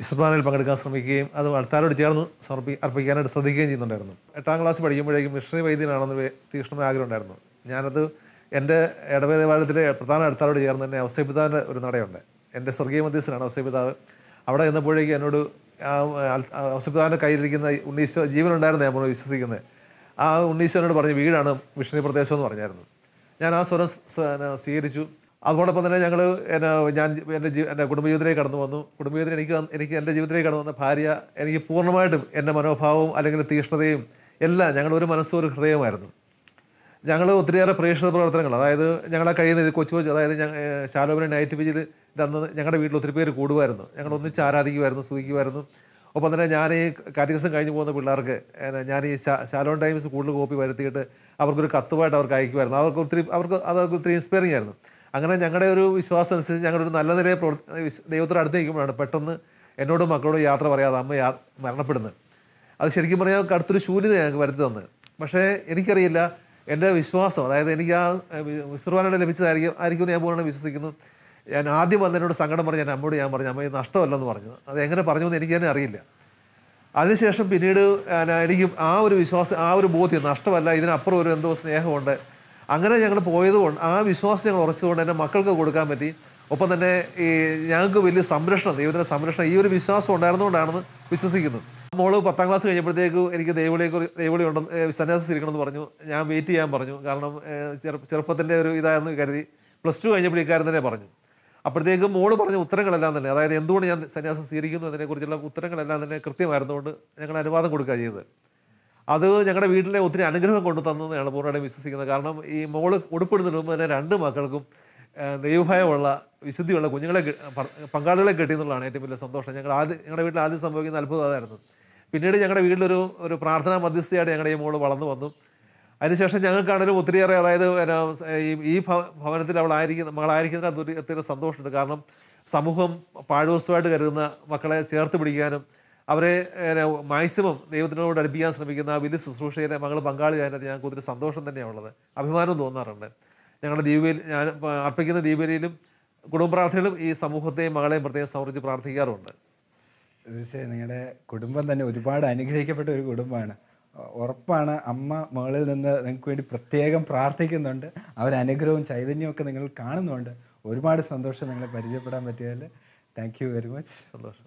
വിശ്വർബാനയിൽ പങ്കെടുക്കാൻ ശ്രമിക്കുകയും അത് ആൾക്കാരോട് ചേർന്ന് സമർപ്പി അർപ്പിക്കാനായിട്ട് ശ്രദ്ധിക്കുകയും ചെയ്യുന്നുണ്ടായിരുന്നു എട്ടാം ക്ലാസ് പഠിക്കുമ്പോഴേക്കും മിഷണറി വൈദ്യനാണെന്ന് തീക്ഷ്ണമായ ആഗ്രഹം ഉണ്ടായിരുന്നു ഞാനത് എൻ്റെ ഇടവേ ദേവാലയത്തിലെ പ്രധാന അടുത്താളോട് ചേർന്ന് തന്നെ പിതാവിൻ്റെ ഒരു നടയുണ്ട് എൻ്റെ സ്വർഗീയ മധ്യസ്ഥനാണ് പിതാവ് അവിടെ എന്നപ്പോഴേക്കും എന്നോട് പിതാവിൻ്റെ കയ്യിലിരിക്കുന്ന ഉണ്ണീശോ ജീവനുണ്ടായിരുന്നു ഞാൻ വിശ്വസിക്കുന്നത് ആ ഉണ്ണീശോനോട് പറഞ്ഞ് വീടാണ് വിഷ്ണു പ്രദേശം എന്ന് പറഞ്ഞായിരുന്നു ഞാൻ ആ സ്വരം സ്വീകരിച്ചു അതോടൊപ്പം തന്നെ ഞങ്ങൾ എന്നെ ഞാൻ എൻ്റെ ജീ എൻ്റെ കുടുംബജീവിതത്തിലേക്ക് കടന്നു വന്നു കുടുംബജീവിതം എനിക്ക് എനിക്ക് എൻ്റെ ജീവിതത്തിലേക്ക് കടന്നു വന്ന ഭാര്യ എനിക്ക് പൂർണ്ണമായിട്ടും എൻ്റെ മനോഭാവവും അല്ലെങ്കിൽ തീഷ്ണതയും എല്ലാം ഞങ്ങൾ ഒരു മനസ്സും ഒരു ഹൃദയമായിരുന്നു ഞങ്ങൾ ഒത്തിരിയേറെ പ്രേക്ഷിത പ്രവർത്തനങ്ങൾ അതായത് ഞങ്ങളെ കഴിയുന്ന ഇത് കൊച്ചു കൊച്ചു അതായത് ശാലോപന നൈറ്റ് പിജിൽ അന്ന് ഞങ്ങളുടെ വീട്ടിൽ ഒത്തിരി പേര് കൂടുമായിരുന്നു ഞങ്ങൾ ഒന്നിച്ച് ആരാധിക്കുമായിരുന്നു സ്തുതിക്കുമായിരുന്നു ഒപ്പം തന്നെ ഞാൻ ഈ കാറ്റഗറിസം കഴിഞ്ഞ് പോകുന്ന പിള്ളേർക്ക് ഞാൻ ഈ ശാലോൺ ടൈംസ് കൂടുതൽ കോപ്പി വരുത്തിയിട്ട് അവർക്കൊരു കത്തുമായിട്ട് അവർക്ക് അയക്കുമായിരുന്നു അവർക്ക് ഒത്തിരി അവർക്ക് അതൊക്കെ ഒത്തിരി ഇൻസ്പയറിംഗ് ആയിരുന്നു അങ്ങനെ ഞങ്ങളുടെ ഒരു വിശ്വാസം അനുസരിച്ച് ഞങ്ങളുടെ ഒരു നല്ല നിലയെ പ്രവർ ദൈവത്തോട് അടുത്ത് നിൽക്കുമ്പോഴാണ് പെട്ടെന്ന് എന്നോടും മക്കളോടും യാത്ര പറയാതെ അമ്മ യാ മരണപ്പെടുന്നത് അത് ശരിക്കും പറഞ്ഞാൽ അടുത്തൊരു ശൂന്യത ഞങ്ങൾക്ക് വരുത്തി തന്നത് പക്ഷേ എനിക്കറിയില്ല എൻ്റെ വിശ്വാസം അതായത് എനിക്ക് ആ വിസ്തുർബാനോട് ലഭിച്ചതായിരിക്കും ആയിരിക്കുമെന്ന് ഞാൻ പോലെ വിശ്വസിക്കുന്നു ഞാൻ ആദ്യം വന്നതിനോട് സങ്കടം പറഞ്ഞു ഞാൻ അമ്മയോട് ഞാൻ പറഞ്ഞു അമ്മ ഇത് നഷ്ടമല്ലെന്ന് പറഞ്ഞു അത് എങ്ങനെ പറഞ്ഞു എന്ന് എനിക്ക് തന്നെ അറിയില്ല അതിനുശേഷം പിന്നീട് എനിക്ക് ആ ഒരു വിശ്വാസം ആ ഒരു ബോധ്യം നഷ്ടമല്ല ഇതിനപ്പുറം ഒരു എന്തോ സ്നേഹമുണ്ട് അങ്ങനെ ഞങ്ങൾ പോയതുകൊണ്ട് ആ വിശ്വാസം ഞങ്ങൾ ഉറച്ചുകൊണ്ട് എൻ്റെ മക്കൾക്ക് കൊടുക്കാൻ പറ്റി ഒപ്പം തന്നെ ഈ ഞങ്ങൾക്ക് വലിയ സംരക്ഷണം ദൈവത്തിൻ്റെ സംരക്ഷണം ഈ ഒരു വിശ്വാസം ഉണ്ടായിരുന്നുകൊണ്ടാണെന്ന് വിശ്വസിക്കുന്നു മോള് പത്താം ക്ലാസ് കഴിഞ്ഞപ്പോഴത്തേക്ക് എനിക്ക് ദൈവളിയെ ദൈവളി ഉണ്ടെന്ന് സന്യാസം സ്വീകരിക്കണമെന്ന് പറഞ്ഞു ഞാൻ വെയിറ്റ് ചെയ്യാൻ പറഞ്ഞു കാരണം ചെറുപ്പത്തിൻ്റെ ഒരു ഇതായെന്ന് കരുതി പ്ലസ് ടു കഴിഞ്ഞപ്പോൾ ഇക്കാര്യം തന്നെ പറഞ്ഞു അപ്പോഴത്തേക്കും മോള് പറഞ്ഞ ഉത്തരങ്ങളെല്ലാം തന്നെ അതായത് എന്തുകൊണ്ട് ഞാൻ സന്യാസം സ്വീകരിക്കുന്നു അതിനെക്കുറിച്ചുള്ള ഉത്തരങ്ങളെല്ലാം തന്നെ കൃത്യമായിരുന്നുകൊണ്ട് ഞങ്ങൾ അനുവാദം കൊടുക്കുക ചെയ്തത് അത് ഞങ്ങളുടെ വീട്ടിലെ ഒത്തിരി അനുഗ്രഹം കൊണ്ടു തന്നെന്ന് ഞങ്ങൾ പൂർണ്ണമായിട്ടും വിശ്വസിക്കുന്നത് കാരണം ഈ മോള് ഉടുപ്പിടുന്നതിന് മുമ്പ് തന്നെ രണ്ട് മക്കൾക്കും ദൈവഭയമുള്ള വിശുദ്ധിയുള്ള കുഞ്ഞുങ്ങളെ പങ്കാളികളെ കിട്ടിയെന്നുള്ളതാണ് ഏറ്റവും വലിയ സന്തോഷം ഞങ്ങൾ ആദ്യം ഞങ്ങളുടെ വീട്ടിൽ ആദ്യം സംഭവിക്കുന്ന അത്ഭുതം അതായിരുന്നു പിന്നീട് ഞങ്ങളുടെ വീട്ടിലൊരു ഒരു പ്രാർത്ഥനാ മധ്യസ്ഥയായിട്ട് ഞങ്ങളുടെ ഈ മോള് വളർന്നു വന്നു അതിനുശേഷം ഞങ്ങൾക്കാണെങ്കിലും ഒത്തിരിയേറെ അതായത് ഈ ഭവനത്തിൽ അവൾ മകളായിരിക്കുന്നതിന് അത് ഒത്തിരി സന്തോഷമുണ്ട് കാരണം സമൂഹം പാഴ്വസ്തുവായിട്ട് കരുതുന്ന മക്കളെ ചേർത്ത് പിടിക്കാനും അവരെ മാക്സിമം ദൈവത്തിനോട് അടുപ്പിക്കാൻ ശ്രമിക്കുന്ന ആ വലിയ ശുശ്രൂഷയിലെ മകൾ പങ്കാളിയായതിനകത്ത് ഞങ്ങൾക്ക് ഒത്തിരി സന്തോഷം തന്നെയാണുള്ളത് അഭിമാനം തോന്നാറുണ്ട് ഞങ്ങളുടെ ദീപയിൽ ഞാൻ അർപ്പിക്കുന്ന ദീപലിയിലും കുടുംബ ഈ സമൂഹത്തെയും മകളെയും പ്രത്യേകം സമർപ്പിച്ച് പ്രാർത്ഥിക്കാറുണ്ട് തീർച്ചയായും നിങ്ങളുടെ കുടുംബം തന്നെ ഒരുപാട് അനുഗ്രഹിക്കപ്പെട്ട ഒരു കുടുംബമാണ് ഉറപ്പാണ് അമ്മ മകളിൽ നിന്ന് നിങ്ങൾക്ക് വേണ്ടി പ്രത്യേകം പ്രാർത്ഥിക്കുന്നുണ്ട് അവരനുഗ്രഹവും ചൈതന്യവും ഒക്കെ നിങ്ങൾ കാണുന്നുണ്ട് ഒരുപാട് സന്തോഷം നിങ്ങളെ പരിചയപ്പെടാൻ പറ്റിയതിൽ താങ്ക് യു വെരി മച്ച് സന്തോഷം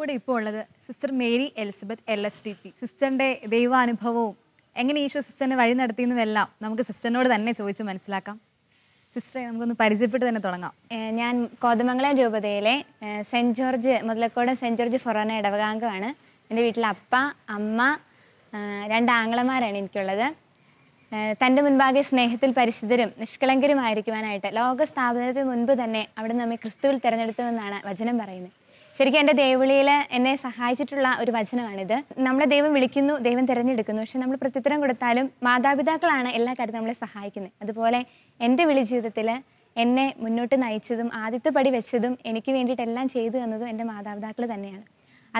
കൂടെ ഇപ്പോൾ ഉള്ളത് sister Mary Elizabeth L S T P സിസ്റ്ററിൻ്റെ ദൈവാനുഭവവും എങ്ങനെ ഈശോ സിസ്റ്ററിനെ വഴി നടത്തിയെന്നുമെല്ലാം നമുക്ക് സിസ്റ്ററിനോട് തന്നെ ചോദിച്ച് മനസ്സിലാക്കാം സിസ്റ്ററെ നമുക്കൊന്ന് പരിചയപ്പെട്ട് തന്നെ തുടങ്ങാം ഞാൻ കോതമംഗലം രൂപതയിലെ saint George Muthalakodu saint George ഫൊറോന ഇടവകാംഗമാണ് എൻ്റെ വീട്ടിലെ അപ്പ അമ്മ രണ്ട് ആംഗ്ലമാരാണ് എനിക്കുള്ളത് തൻ്റെ മുൻപാകെ സ്നേഹത്തിൽ പരിശുദ്ധരും നിഷ്കളങ്കരുമായിരിക്കുവാനായിട്ട് ലോക സ്ഥാപനത്തിന് മുൻപ് തന്നെ അവിടെ നമ്മെ ക്രിസ്തുവിൽ തിരഞ്ഞെടുത്തുവെന്നാണ് വചനം പറയുന്നത് ശരിക്കും എൻ്റെ ദേവിളിയിൽ എന്നെ സഹായിച്ചിട്ടുള്ള ഒരു വചനമാണിത് നമ്മളെ ദൈവം വിളിക്കുന്നു ദൈവം തിരഞ്ഞെടുക്കുന്നു പക്ഷെ നമ്മൾ പ്രത്യുത്തരം കൊടുത്താലും മാതാപിതാക്കളാണ് എല്ലാ കാര്യത്തിലും നമ്മളെ സഹായിക്കുന്നത് അതുപോലെ എൻ്റെ വിളി ജീവിതത്തിൽ എന്നെ മുന്നോട്ട് നയിച്ചതും ആദ്യത്തെ പടി വെച്ചതും എനിക്ക് വേണ്ടിയിട്ടെല്ലാം ചെയ്തു തന്നതും എൻ്റെ മാതാപിതാക്കൾ തന്നെയാണ്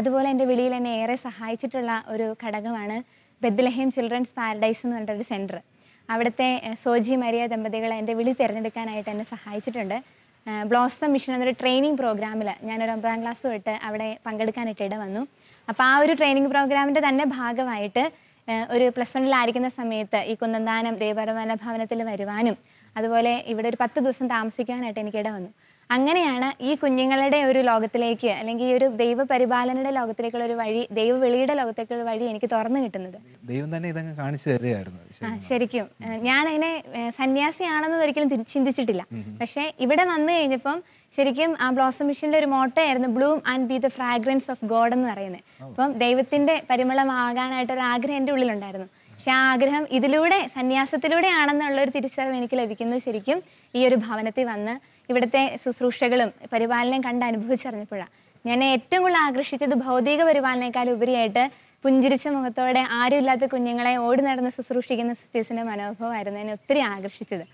അതുപോലെ എൻ്റെ വിളിയിൽ എന്നെ ഏറെ സഹായിച്ചിട്ടുള്ള ഒരു ഘടകമാണ് ബെദ്ലഹേം ചിൽഡ്രൻസ് പാരഡൈസ് എന്ന് പറഞ്ഞിട്ടൊരു സെൻറ്റർ അവിടുത്തെ സോജി മരിയ ദമ്പതികൾ എൻ്റെ വിളി തിരഞ്ഞെടുക്കാനായിട്ട് എന്നെ സഹായിച്ചിട്ടുണ്ട് ബ്ലോസം മിഷൻ എന്നൊരു ട്രെയിനിങ് പ്രോഗ്രാമിൽ ഞാനൊരു ഒമ്പതാം ക്ലാസ് തൊട്ട് അവിടെ പങ്കെടുക്കാനായിട്ട് ഇട വന്നു അപ്പോൾ ആ ഒരു ട്രെയിനിങ് പ്രോഗ്രാമിൻ്റെ തന്നെ ഭാഗമായിട്ട് ഒരു പ്ലസ് വണ്ണിലായിരിക്കുന്ന സമയത്ത് ഈ കുന്നന്താനം ദേവരമല ഭവനത്തിൽ വരുവാനും അതുപോലെ ഇവിടെ ഒരു പത്ത് ദിവസം താമസിക്കാനായിട്ട് എനിക്ക് ഇട വന്നു അങ്ങനെയാണ് ഈ കുഞ്ഞുങ്ങളുടെ ഒരു ലോകത്തിലേക്ക് അല്ലെങ്കിൽ ഈ ഒരു ദൈവപരിപാലനയുടെ ലോകത്തിലേക്കുള്ള ഒരു വഴി ദൈവവിളിയുടെ ലോകത്തേക്കുള്ള വഴി എനിക്ക് തുറന്നു കിട്ടുന്നത് ദൈവം തന്നെ ഇതങ്ങ് കാണിച്ചു തരികയായിരുന്നു ശരിക്കും ഞാൻ അതിനെ സന്യാസിയാണെന്ന് ഒരിക്കലും ചിന്തിച്ചിട്ടില്ല പക്ഷേ ഇവിടെ വന്നു കഴിഞ്ഞപ്പം ശരിക്കും ആ ബ്ലോസം മിഷന്റെ ഒരു മോട്ടോ ആയിരുന്നു bloom and be the fragrance of God എന്ന് പറയുന്നത് അപ്പം ദൈവത്തിന്റെ പരിമളമാകാനായിട്ട് ഒരു ആഗ്രഹം എൻ്റെ ഉള്ളിലുണ്ടായിരുന്നു പക്ഷെ ആ ആഗ്രഹം ഇതിലൂടെ ആണെന്നുള്ള ഒരു തിരിച്ചറിവ് എനിക്ക് ലഭിക്കുന്നത് ശരിക്കും ഈ ഒരു ഭവനത്തിൽ വന്ന് ഇവിടുത്തെ ശുശ്രൂഷകളും പരിപാലനം കണ്ട് അനുഭവിച്ചറിഞ്ഞപ്പോഴാണ് ഞാൻ ഏറ്റവും കൂടുതൽ ആകർഷിച്ചത് ഭൗതിക പരിപാലനേക്കാൾ ഉപരിയായിട്ട് പുഞ്ചിരിച്ച മുഖത്തോടെ ആരുമില്ലാത്ത കുഞ്ഞുങ്ങളെ ഓടി നടന്ന് ശുശ്രൂഷിക്കുന്ന സിസ്റ്റേഴ്സിൻ്റെ മനോഭാവമായിരുന്നു എന്നെ ഒത്തിരി ആകർഷിച്ചത്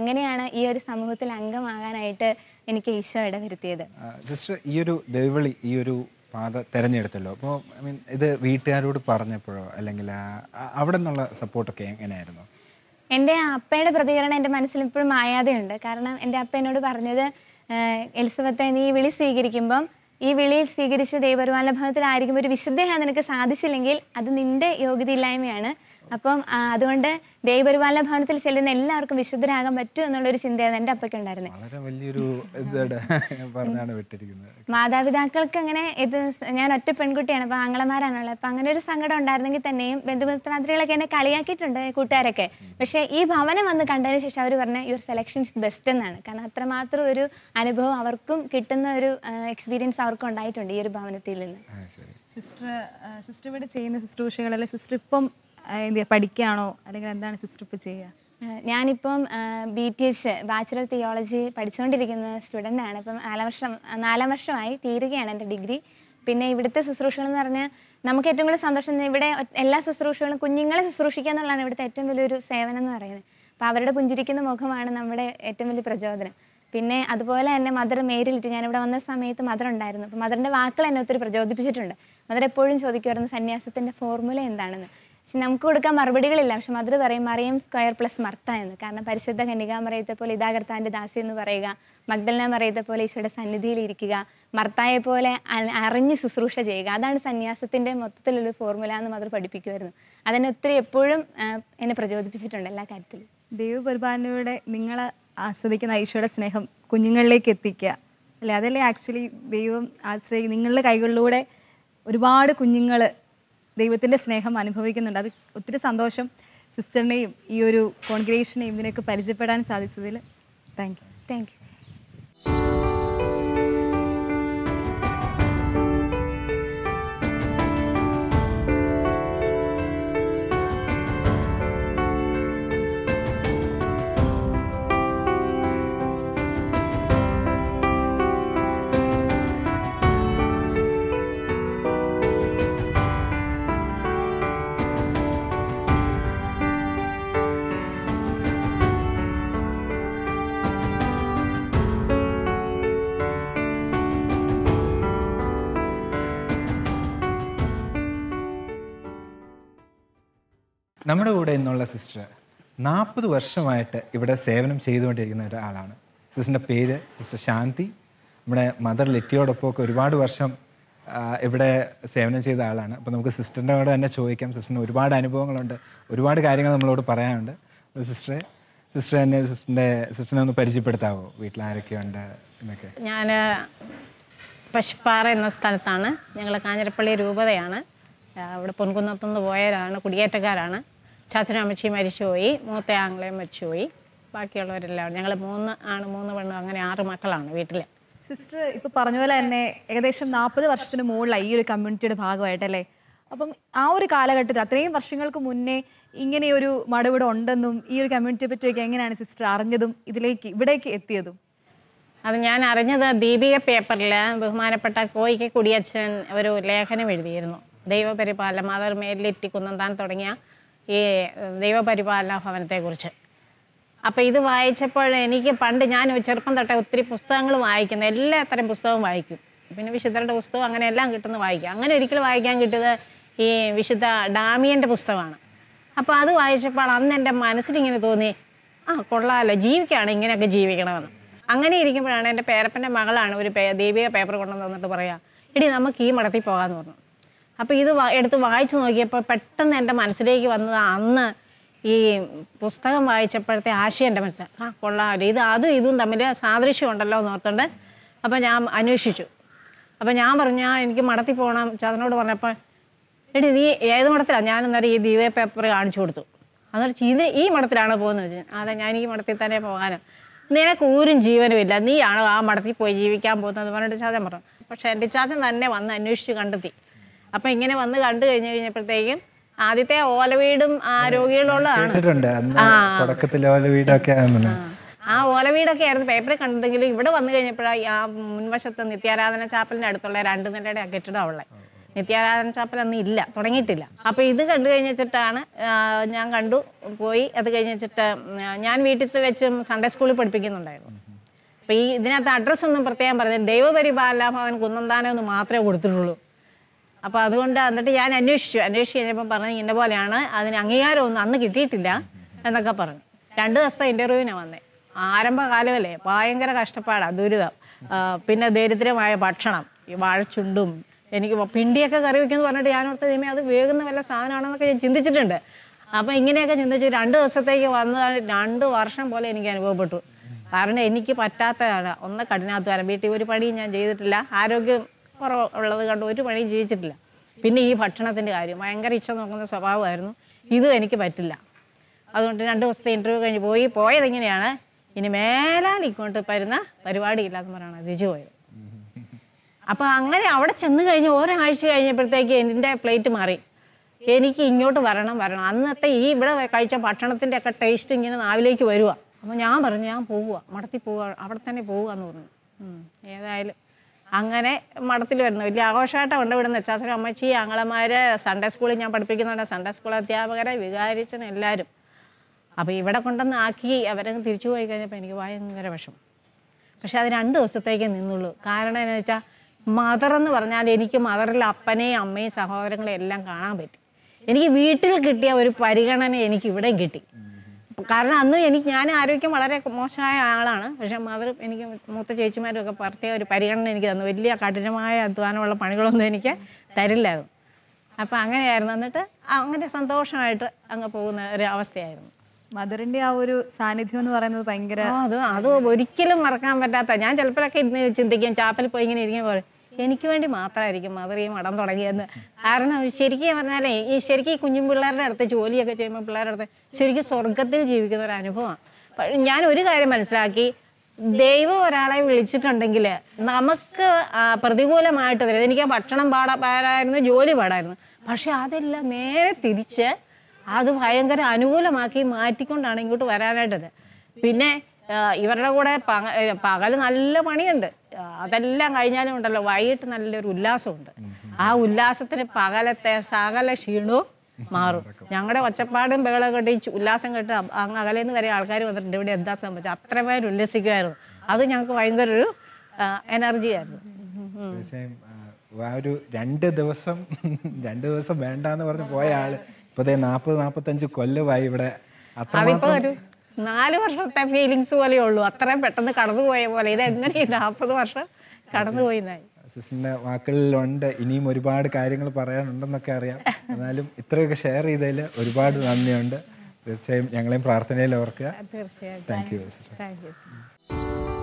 അങ്ങനെയാണ് ഈ ഒരു സമൂഹത്തിൽ അംഗമാകാനായിട്ട് എനിക്ക് ഈശോ ഇടവരുത്തിയത് സിസ്റ്റർ ഈ ഒരു ദൈവളി ഈ ഒരു പാത തിരഞ്ഞെടുത്തല്ലോ അപ്പോൾ ഐ മീൻ ഇത് വീട്ടുകാരോട് പറഞ്ഞപ്പോഴോ അല്ലെങ്കിൽ അവിടെ നിന്നുള്ള സപ്പോർട്ടൊക്കെ എങ്ങനെയായിരുന്നു എൻ്റെ അപ്പയുടെ പ്രതികരണം എൻ്റെ മനസ്സിൽ ഇപ്പോഴും മായാതെയുണ്ട് കാരണം എൻ്റെ അപ്പ എന്നോട് പറഞ്ഞത് എലിസബത്തെ നീ വിളി സ്വീകരിക്കുമ്പം ഈ വിളി സ്വീകരിച്ച് ദൈവപരമാലഭവത്തിലായിരിക്കുമ്പോൾ ഒരു വിശുദ്ധ നിനക്ക് സാധിച്ചില്ലെങ്കിൽ അത് നിൻ്റെ യോഗ്യതയില്ലായ്മയാണ് അപ്പം അതുകൊണ്ട് ദൈവപരിപാലന ഭവനത്തിൽ ചെല്ലുന്ന എല്ലാവർക്കും വിശുദ്ധരാകാൻ പറ്റും എന്നുള്ളൊരു ചിന്തയാണ് എൻ്റെ അപ്പൊക്കെ ഉണ്ടായിരുന്നത് വളരെ വലിയൊരു പറഞ്ഞാണ് മാതാപിതാക്കൾക്ക് അങ്ങനെ ഇത് ഞാൻ ഒറ്റ പെൺകുട്ടിയാണ് അപ്പോൾ ആങ്ങളമാരാണുള്ളത് അപ്പൊ അങ്ങനെ ഒരു സങ്കടം ഉണ്ടായിരുന്നെങ്കിൽ തന്നെയും ബന്ധുമിത്രാദികളൊക്കെ എന്നെ കളിയാക്കിയിട്ടുണ്ട് കൂട്ടുകാരൊക്കെ പക്ഷേ ഈ ഭവനം വന്ന് കണ്ടതിന് ശേഷം അവർ പറഞ്ഞ യുവർ സെലക്ഷൻ ഇസ് ബെസ്റ്റ് എന്നാണ് കാരണം അത്രമാത്രം ഒരു അനുഭവം അവർക്കും കിട്ടുന്ന ഒരു എക്സ്പീരിയൻസ് അവർക്കും ഉണ്ടായിട്ടുണ്ട് ഈ ഒരു ഭവനത്തിൽ നിന്ന് സിസ്റ്റർ സിസ്റ്റർ ഇവിടെ ചെയ്യുന്ന ശുശ്രൂഷകൾ അല്ലെങ്കിൽ സിസ്റ്റർ ഇപ്പം പഠിക്കുകയാണോ അല്ലെങ്കിൽ എന്താണ് സിസ്റ്റർ ഇപ്പോൾ ചെയ്യുക ഞാനിപ്പം B T H bachelor theology പഠിച്ചുകൊണ്ടിരിക്കുന്ന സ്റ്റുഡൻ്റാണ് ഇപ്പം നാലാം വർഷം നാലാം വർഷമായി തീരുകയാണ് എൻ്റെ ഡിഗ്രി പിന്നെ ഇവിടുത്തെ ശുശ്രൂഷകൾ എന്ന് പറഞ്ഞാൽ നമുക്ക് ഏറ്റവും കൂടുതൽ സന്തോഷം ഇവിടെ എല്ലാ ശുശ്രൂഷകളും കുഞ്ഞുങ്ങളെ ശുശ്രൂഷിക്കുക എന്നുള്ളതാണ് ഇവിടുത്തെ ഏറ്റവും വലിയൊരു സേവനം എന്ന് പറയുന്നത് അപ്പോൾ അവരുടെ പുഞ്ചിരിക്കുന്ന മുഖമാണ് നമ്മുടെ ഏറ്റവും വലിയ പ്രചോദനം പിന്നെ അതുപോലെ തന്നെ മദർ മേരിലിട്ട് ഞാനിവിടെ വന്ന സമയത്ത് മദർ ഉണ്ടായിരുന്നു അപ്പോൾ മദറിൻ്റെ വാക്കുകൾ എന്നെ ഒത്തിരി പ്രചോദിപ്പിച്ചിട്ടുണ്ട് മദർ എപ്പോഴും ചോദിക്കുമായിരുന്നു സന്യാസത്തിൻ്റെ ഫോർമുല എന്താണെന്ന് പക്ഷെ നമുക്ക് കൊടുക്കാൻ മറുപടികളില്ല പക്ഷെ മദർ പറയും മറിയം സ്ക്വയർ പ്ലസ് മർത്ത എന്ന് കാരണം പരിശുദ്ധ മറിയത്തെ പോലെ ഇതാകർത്താൻ്റെ ദാസി എന്ന് പറയുക മഗ്ദലന മറിയത്തെ പോലെ ഈശോയുടെ സന്നിധിയിൽ ഇരിക്കുക മർത്തായെ പോലെ അറിഞ്ഞ് ശുശ്രൂഷ ചെയ്യുക അതാണ് സന്യാസത്തിൻ്റെ മൊത്തത്തിലുള്ള ഫോർമുല എന്ന് മദർ പഠിപ്പിക്കുമായിരുന്നു അതെന്നെ ഒത്തിരി എപ്പോഴും എന്നെ പ്രചോദിപ്പിച്ചിട്ടുണ്ട് എല്ലാ കാര്യത്തിലും ദൈവപുരബാനയുടെ നിങ്ങൾ ആസ്വദിക്കുന്ന ഈശോയുടെ സ്നേഹം കുഞ്ഞുങ്ങളിലേക്ക് എത്തിക്കുക അല്ലേ അതല്ലേ ആക്ച്വലി ദൈവം ആശ്രയി നിങ്ങളുടെ കൈകളിലൂടെ ഒരുപാട് കുഞ്ഞുങ്ങൾ ദൈവത്തിൻ്റെ സ്നേഹം അനുഭവിക്കുന്നുണ്ട് അത് ഒത്തിരി സന്തോഷം സിസ്റ്ററിനെയും ഈ ഒരു കോൺഗ്രേഷനെയും ഇതിനൊക്കെ പരിചയപ്പെടാൻ സാധിച്ചതിൽ താങ്ക് യു താങ്ക് യു നമ്മുടെ കൂടെ ഇന്നുള്ള സിസ്റ്റർ നാൽപ്പത് വർഷമായിട്ട് ഇവിടെ സേവനം ചെയ്തുകൊണ്ടിരിക്കുന്ന ഒരാളാണ് സിസ്റ്ററിൻ്റെ പേര് സിസ്റ്റർ ശാന്തി നമ്മുടെ മദർ ഒക്കെ ഒരുപാട് വർഷം ഇവിടെ സേവനം ചെയ്ത ആളാണ് അപ്പോൾ നമുക്ക് കൂടെ തന്നെ ചോദിക്കാം സിസ്റ്ററിന് ഒരുപാട് അനുഭവങ്ങളുണ്ട് ഒരുപാട് കാര്യങ്ങൾ നമ്മളോട് പറയാനുണ്ട് സിസ്റ്ററെ സിസ്റ്റർ തന്നെ സിസ്റ്ററിൻ്റെ സിസ്റ്ററിനെ ഒന്ന് പരിചയപ്പെടുത്താവോ വീട്ടിൽ എന്നൊക്കെ ഞാൻ പശുപ്പാറ എന്ന സ്ഥലത്താണ് ഞങ്ങൾ കാഞ്ഞിരപ്പള്ളി രൂപതയാണ് അവിടെ പൊൻകുന്നത്തുനിന്ന് പോയവരാണ് കുടിയേറ്റക്കാരാണ് ചാച്ചനും അമ്മച്ചിയും മരിച്ചുപോയി മൂത്ത ആംഗ്ലയും മരിച്ചുപോയി ബാക്കിയുള്ളവരെല്ലാം ഞങ്ങൾ മൂന്ന് ആണ് മൂന്ന് പെണ്ണും അങ്ങനെ ആറ് മക്കളാണ് വീട്ടിൽ സിസ്റ്റർ ഇപ്പൊ പറഞ്ഞ പോലെ തന്നെ ഏകദേശം നാൽപ്പത് വർഷത്തിന് മുകളിലായി ഈ ഒരു കമ്മ്യൂണിറ്റിയുടെ ഭാഗമായിട്ടല്ലേ അപ്പം ആ ഒരു കാലഘട്ടത്തിൽ അത്രയും വർഷങ്ങൾക്ക് മുന്നേ ഇങ്ങനെ ഒരു മടവിടം ഉണ്ടെന്നും ഈ ഒരു കമ്മ്യൂണിറ്റിയെ പറ്റിയൊക്കെ എങ്ങനെയാണ് സിസ്റ്റർ അറിഞ്ഞതും ഇതിലേക്ക് ഇവിടേക്ക് എത്തിയതും അത് ഞാൻ അറിഞ്ഞത് ദീപിക പേപ്പറിൽ ബഹുമാനപ്പെട്ട കോയിക്ക് കുടിയച്ഛൻ ഒരു ലേഖനം എഴുതിയിരുന്നു ദൈവപരിപാലനം മാതർ മേലിറ്റി കുന്നന്താൻ തുടങ്ങിയ ഈ ദൈവപരിപാലന ഭവനത്തെക്കുറിച്ച് അപ്പോൾ ഇത് വായിച്ചപ്പോൾ എനിക്ക് പണ്ട് ഞാൻ ചെറുപ്പം തൊട്ടേ ഒത്തിരി പുസ്തകങ്ങൾ വായിക്കുന്നു എല്ലാ തരം പുസ്തകവും വായിക്കും പിന്നെ വിശുദ്ധരുടെ പുസ്തകം അങ്ങനെ എല്ലാം കിട്ടുന്ന വായിക്കും അങ്ങനെ ഒരിക്കൽ വായിക്കാൻ കിട്ടിയത് ഈ വിശുദ്ധ ഡാമിയൻ്റെ പുസ്തകമാണ് അപ്പോൾ അത് വായിച്ചപ്പോൾ അന്ന് എൻ്റെ മനസ്സിലിങ്ങനെ തോന്നി ആ കൊള്ളാമല്ലോ ജീവിക്കുകയാണ് ഇങ്ങനെയൊക്കെ ജീവിക്കണമെന്ന് അങ്ങനെ ഇരിക്കുമ്പോഴാണ് എൻ്റെ പേരപ്പൻ്റെ മകളാണ് ഒരു ദൈവിക പേപ്പർ തന്നിട്ട് പറയുക ഇടി നമുക്ക് ഈ മഠത്തിൽ പോകാമെന്ന് പറഞ്ഞു അപ്പോൾ ഇത് എടുത്ത് വായിച്ചു നോക്കിയപ്പോൾ പെട്ടെന്ന് എൻ്റെ മനസ്സിലേക്ക് വന്നത് അന്ന് ഈ പുസ്തകം വായിച്ചപ്പോഴത്തെ ആശയം എൻ്റെ മനസ്സിൽ ആ കൊള്ളാമല്ലോ ഇത് അതും ഇതും തമ്മിൽ സാദൃശ്യം ഉണ്ടല്ലോ എന്ന് ഓർത്തുണ്ട് അപ്പോൾ ഞാൻ അന്വേഷിച്ചു അപ്പോൾ ഞാൻ പറഞ്ഞു എനിക്ക് മടത്തി പോകണം ചതനോട് പറഞ്ഞപ്പോൾ എടി നീ ഏത് മഠത്തിലാണ് ഞാൻ അന്നേരം ഈ ദിവ്യ പേപ്പർ കാണിച്ചു കൊടുത്തു അന്നേരം ഇത് ഈ മഠത്തിലാണ് പോകുന്നത് വെച്ചാൽ അതെ ഞാൻ ഈ മഠത്തിൽ തന്നെ പോകാനും നിനക്ക് ഊരും ഇല്ല നീയാണോ ആ മഠത്തിൽ പോയി ജീവിക്കാൻ പോകുന്നത് പറഞ്ഞിട്ട് ചാച്ചൻ പറഞ്ഞു പക്ഷേ എൻ്റെ ചാച്ചൻ തന്നെ വന്ന് അന്വേഷിച്ച് കണ്ടെത്തി അപ്പൊ ഇങ്ങനെ വന്ന് കണ്ടു കഴിഞ്ഞു കഴിഞ്ഞപ്പോഴത്തേക്കും ആദ്യത്തെ ഓലവീടും ആ രോഗികളുള്ളതാണ് ആ ഓലവീടൊക്കെ ആ ഓലവീടൊക്കെ ആയിരുന്നു പേപ്പറിൽ കണ്ടെങ്കിലും ഇവിടെ വന്നു കഴിഞ്ഞപ്പോഴാണ് ആ മുൻവശത്ത് നിത്യാരാധന ചാപ്പലിന്റെ അടുത്തുള്ള രണ്ട് നിലയുടെ കെട്ടിടം ഉള്ളത് നിത്യാരാധന ചാപ്പൽ അന്ന് ഇല്ല തുടങ്ങിയിട്ടില്ല അപ്പോൾ ഇത് കണ്ടു കഴിഞ്ഞിട്ടാണ് ഞാൻ കണ്ടു പോയി അത് കഴിഞ്ഞിട്ട് ഞാൻ വീട്ടിൽ വെച്ചും സൺഡേ സ്കൂളിൽ പഠിപ്പിക്കുന്നുണ്ടായിരുന്നു അപ്പോൾ ഈ ഇതിനകത്ത് അഡ്രസ്സൊന്നും പ്രത്യേകം പറഞ്ഞത് ദൈവപരിപാലന ഭവൻ കുന്നന്താനം എന്ന് മാത്രമേ കൊടുത്തിട്ടുള്ളൂ അപ്പോൾ അതുകൊണ്ട് എന്നിട്ട് ഞാൻ അന്വേഷിച്ചു അന്വേഷിച്ച് കഴിഞ്ഞപ്പോൾ പറഞ്ഞു ഇന്ന പോലെയാണ് അതിന് അംഗീകാരമൊന്നും അന്ന് കിട്ടിയിട്ടില്ല എന്നൊക്കെ പറഞ്ഞു രണ്ട് ദിവസത്തെ ഇൻ്റർവ്യൂവിനാണ് വന്നേ ആരംഭകാലമല്ലേ ഭയങ്കര കഷ്ടപ്പാടാണ് ദുരിതം പിന്നെ ദരിദ്രമായ ഭക്ഷണം ഈ വാഴച്ചുണ്ടും എനിക്ക് പിണ്ടിയൊക്കെ കറി വെക്കുമെന്ന് പറഞ്ഞിട്ട് ഞാൻ ഓർത്ത ദൈവമേ അത് വേഗുന്ന വല്ല സാധനമാണെന്നൊക്കെ ഞാൻ ചിന്തിച്ചിട്ടുണ്ട് അപ്പം ഇങ്ങനെയൊക്കെ ചിന്തിച്ചു രണ്ട് ദിവസത്തേക്ക് വന്നതാണ് രണ്ട് വർഷം പോലെ എനിക്ക് അനുഭവപ്പെട്ടു കാരണം എനിക്ക് പറ്റാത്തതാണ് ഒന്ന് കഠിനാധ്വാനം വീട്ടിൽ ഒരു പണിയും ഞാൻ ചെയ്തിട്ടില്ല ആരോഗ്യം കുറവുള്ളത് കണ്ട് ഒരു പണി ജീവിച്ചിട്ടില്ല പിന്നെ ഈ ഭക്ഷണത്തിൻ്റെ കാര്യം ഭയങ്കര ഇച്ഛ നോക്കുന്ന സ്വഭാവമായിരുന്നു ഇതും എനിക്ക് പറ്റില്ല അതുകൊണ്ട് രണ്ട് ദിവസത്തെ ഇൻ്റർവ്യൂ കഴിഞ്ഞ് പോയി പോയതെങ്ങനെയാണ് ഇനി മേലാൽ ഇങ്ങോട്ട് വരുന്ന പരിപാടിയില്ലാന്ന് പറയണം രുചി പോയത് അപ്പോൾ അങ്ങനെ അവിടെ ചെന്ന് കഴിഞ്ഞ് ഒരാഴ്ച കഴിഞ്ഞപ്പോഴത്തേക്ക് എൻ്റെ പ്ലേറ്റ് മാറി എനിക്ക് ഇങ്ങോട്ട് വരണം വരണം അന്നത്തെ ഈ ഇവിടെ കഴിച്ച ഭക്ഷണത്തിൻ്റെ ഒക്കെ ടേസ്റ്റ് ഇങ്ങനെ നാവിലേക്ക് വരിക അപ്പോൾ ഞാൻ പറഞ്ഞു ഞാൻ പോവുക മടത്തി പോവുക അവിടെ തന്നെ പോവുക എന്ന് പറഞ്ഞു ഏതായാലും അങ്ങനെ മഠത്തിൽ വരുന്നു വലിയ ആഘോഷമായിട്ട് കൊണ്ടുവിടുന്ന അച്ചാച്ചനും അമ്മച്ചി ആങ്ങളമാർ സൺഡേ സ്കൂളിൽ ഞാൻ പഠിപ്പിക്കുന്നുണ്ട് സൺഡേ സ്കൂൾ അധ്യാപകരെ വികാരിച്ചൻ എല്ലാവരും അപ്പോൾ ഇവിടെ കൊണ്ടുവന്ന് ആക്കി അവരങ്ങ് തിരിച്ചു പോയി കഴിഞ്ഞപ്പോൾ എനിക്ക് ഭയങ്കര വിഷമം പക്ഷെ അത് രണ്ട് ദിവസത്തേക്കേ നിന്നുള്ളൂ കാരണം എന്ന് വെച്ചാൽ മദർ എന്ന് പറഞ്ഞാൽ എനിക്ക് മദറിൽ അപ്പനെയും അമ്മയും സഹോദരങ്ങളെയും എല്ലാം കാണാൻ പറ്റി എനിക്ക് വീട്ടിൽ കിട്ടിയ ഒരു പരിഗണന എനിക്ക് ഇവിടെയും കിട്ടി കാരണം അന്ന് എനിക്ക് ഞാൻ ആരോഗ്യം വളരെ മോശമായ ആളാണ് പക്ഷെ മദർ എനിക്ക് മൂത്ത ചേച്ചിമാരൊക്കെ പ്രത്യേക ഒരു പരിഗണന എനിക്ക് തന്നു വലിയ കഠിനമായ അധ്വാനമുള്ള പണികളൊന്നും എനിക്ക് തരില്ലായിരുന്നു അപ്പം അങ്ങനെയായിരുന്നു എന്നിട്ട് അങ്ങനെ സന്തോഷമായിട്ട് അങ്ങ് പോകുന്ന ഒരു അവസ്ഥയായിരുന്നു മദറിന്റെ ആ ഒരു സാന്നിധ്യം എന്ന് പറയുന്നത് ഭയങ്കര അത് അത് ഒരിക്കലും മറക്കാൻ പറ്റാത്ത ഞാൻ ചിലപ്പോഴൊക്കെ ഇരുന്ന് ചിന്തിക്കും ചാപ്പൽ പോയി ഇങ്ങനെ ഇരിക്കാൻ പറയും എനിക്ക് വേണ്ടി മാത്രമായിരിക്കും മാതൃകയെ മടം തുടങ്ങിയെന്ന് കാരണം ശരിക്കും പറഞ്ഞാലേ ഈ ശരിക്കും ഈ കുഞ്ഞും പിള്ളേരുടെ അടുത്ത് ജോലിയൊക്കെ ചെയ്യുമ്പോൾ പിള്ളേരുടെ അടുത്ത് ശരിക്കും സ്വർഗത്തിൽ ജീവിക്കുന്ന ഒരു അനുഭവമാണ് ഞാൻ ഒരു കാര്യം മനസ്സിലാക്കി ദൈവം ഒരാളെ വിളിച്ചിട്ടുണ്ടെങ്കിൽ നമുക്ക് പ്രതികൂലമായിട്ട് തരും എനിക്ക് ഭക്ഷണം പാടാ പാടായിരുന്നു ജോലി പാടായിരുന്നു പക്ഷെ അതെല്ലാം നേരെ തിരിച്ച് അത് ഭയങ്കര അനുകൂലമാക്കി മാറ്റിക്കൊണ്ടാണ് ഇങ്ങോട്ട് വരാനായിട്ടത് പിന്നെ ഇവരുടെ കൂടെ പകൽ നല്ല പണിയുണ്ട് അതെല്ലാം കഴിഞ്ഞാലും ഉണ്ടല്ലോ വൈകിട്ട് നല്ലൊരു ഉല്ലാസമുണ്ട് ആ ഉല്ലാസത്തിന് പകലത്തെ സകല ക്ഷീണവും മാറും ഞങ്ങളുടെ ഒച്ചപ്പാടും ബഹളം കെട്ടി ഉല്ലാസം കേട്ട് അങ്ങ് അകലേന്ന് വരെ ആൾക്കാർ വന്നിട്ടുണ്ട് ഇവിടെ എന്താ സംഭവിച്ചത് അത്ര പേര് ഉല്ലസിക്കുമായിരുന്നു അത് ഞങ്ങൾക്ക് ഭയങ്കര ഒരു എനർജി ആയിരുന്നു ഒരു രണ്ട് ദിവസം രണ്ട് ദിവസം വേണ്ടാന്ന് പറഞ്ഞ് പോയ ആള് ഇപ്പൊ നാപ്പത് നാപ്പത്തഞ്ച് കൊല്ലമായി ഇവിടെ അത്ര നാല് വർഷത്തെ ഫീലിങ്സ് പോലെ ഉള്ളൂ അത്രയും പെട്ടെന്ന് കടന്നുപോയ പോലെ ഇത് എങ്ങനെ ഈ നാൽപ്പത് വർഷം കടന്നുപോയിന്നായി സിസ്റ്ററിന്റെ വാക്കുകളിലുണ്ട് ഇനിയും ഒരുപാട് കാര്യങ്ങൾ പറയാനുണ്ടെന്നൊക്കെ അറിയാം എന്നാലും ഇത്രയൊക്കെ ഷെയർ ചെയ്തതിൽ ഒരുപാട് നന്ദിയുണ്ട് തീർച്ചയായും ഞങ്ങളെയും പ്രാർത്ഥനയിൽ ഓർക്കുക തീർച്ചയായും താങ്ക് യു താങ്ക് യു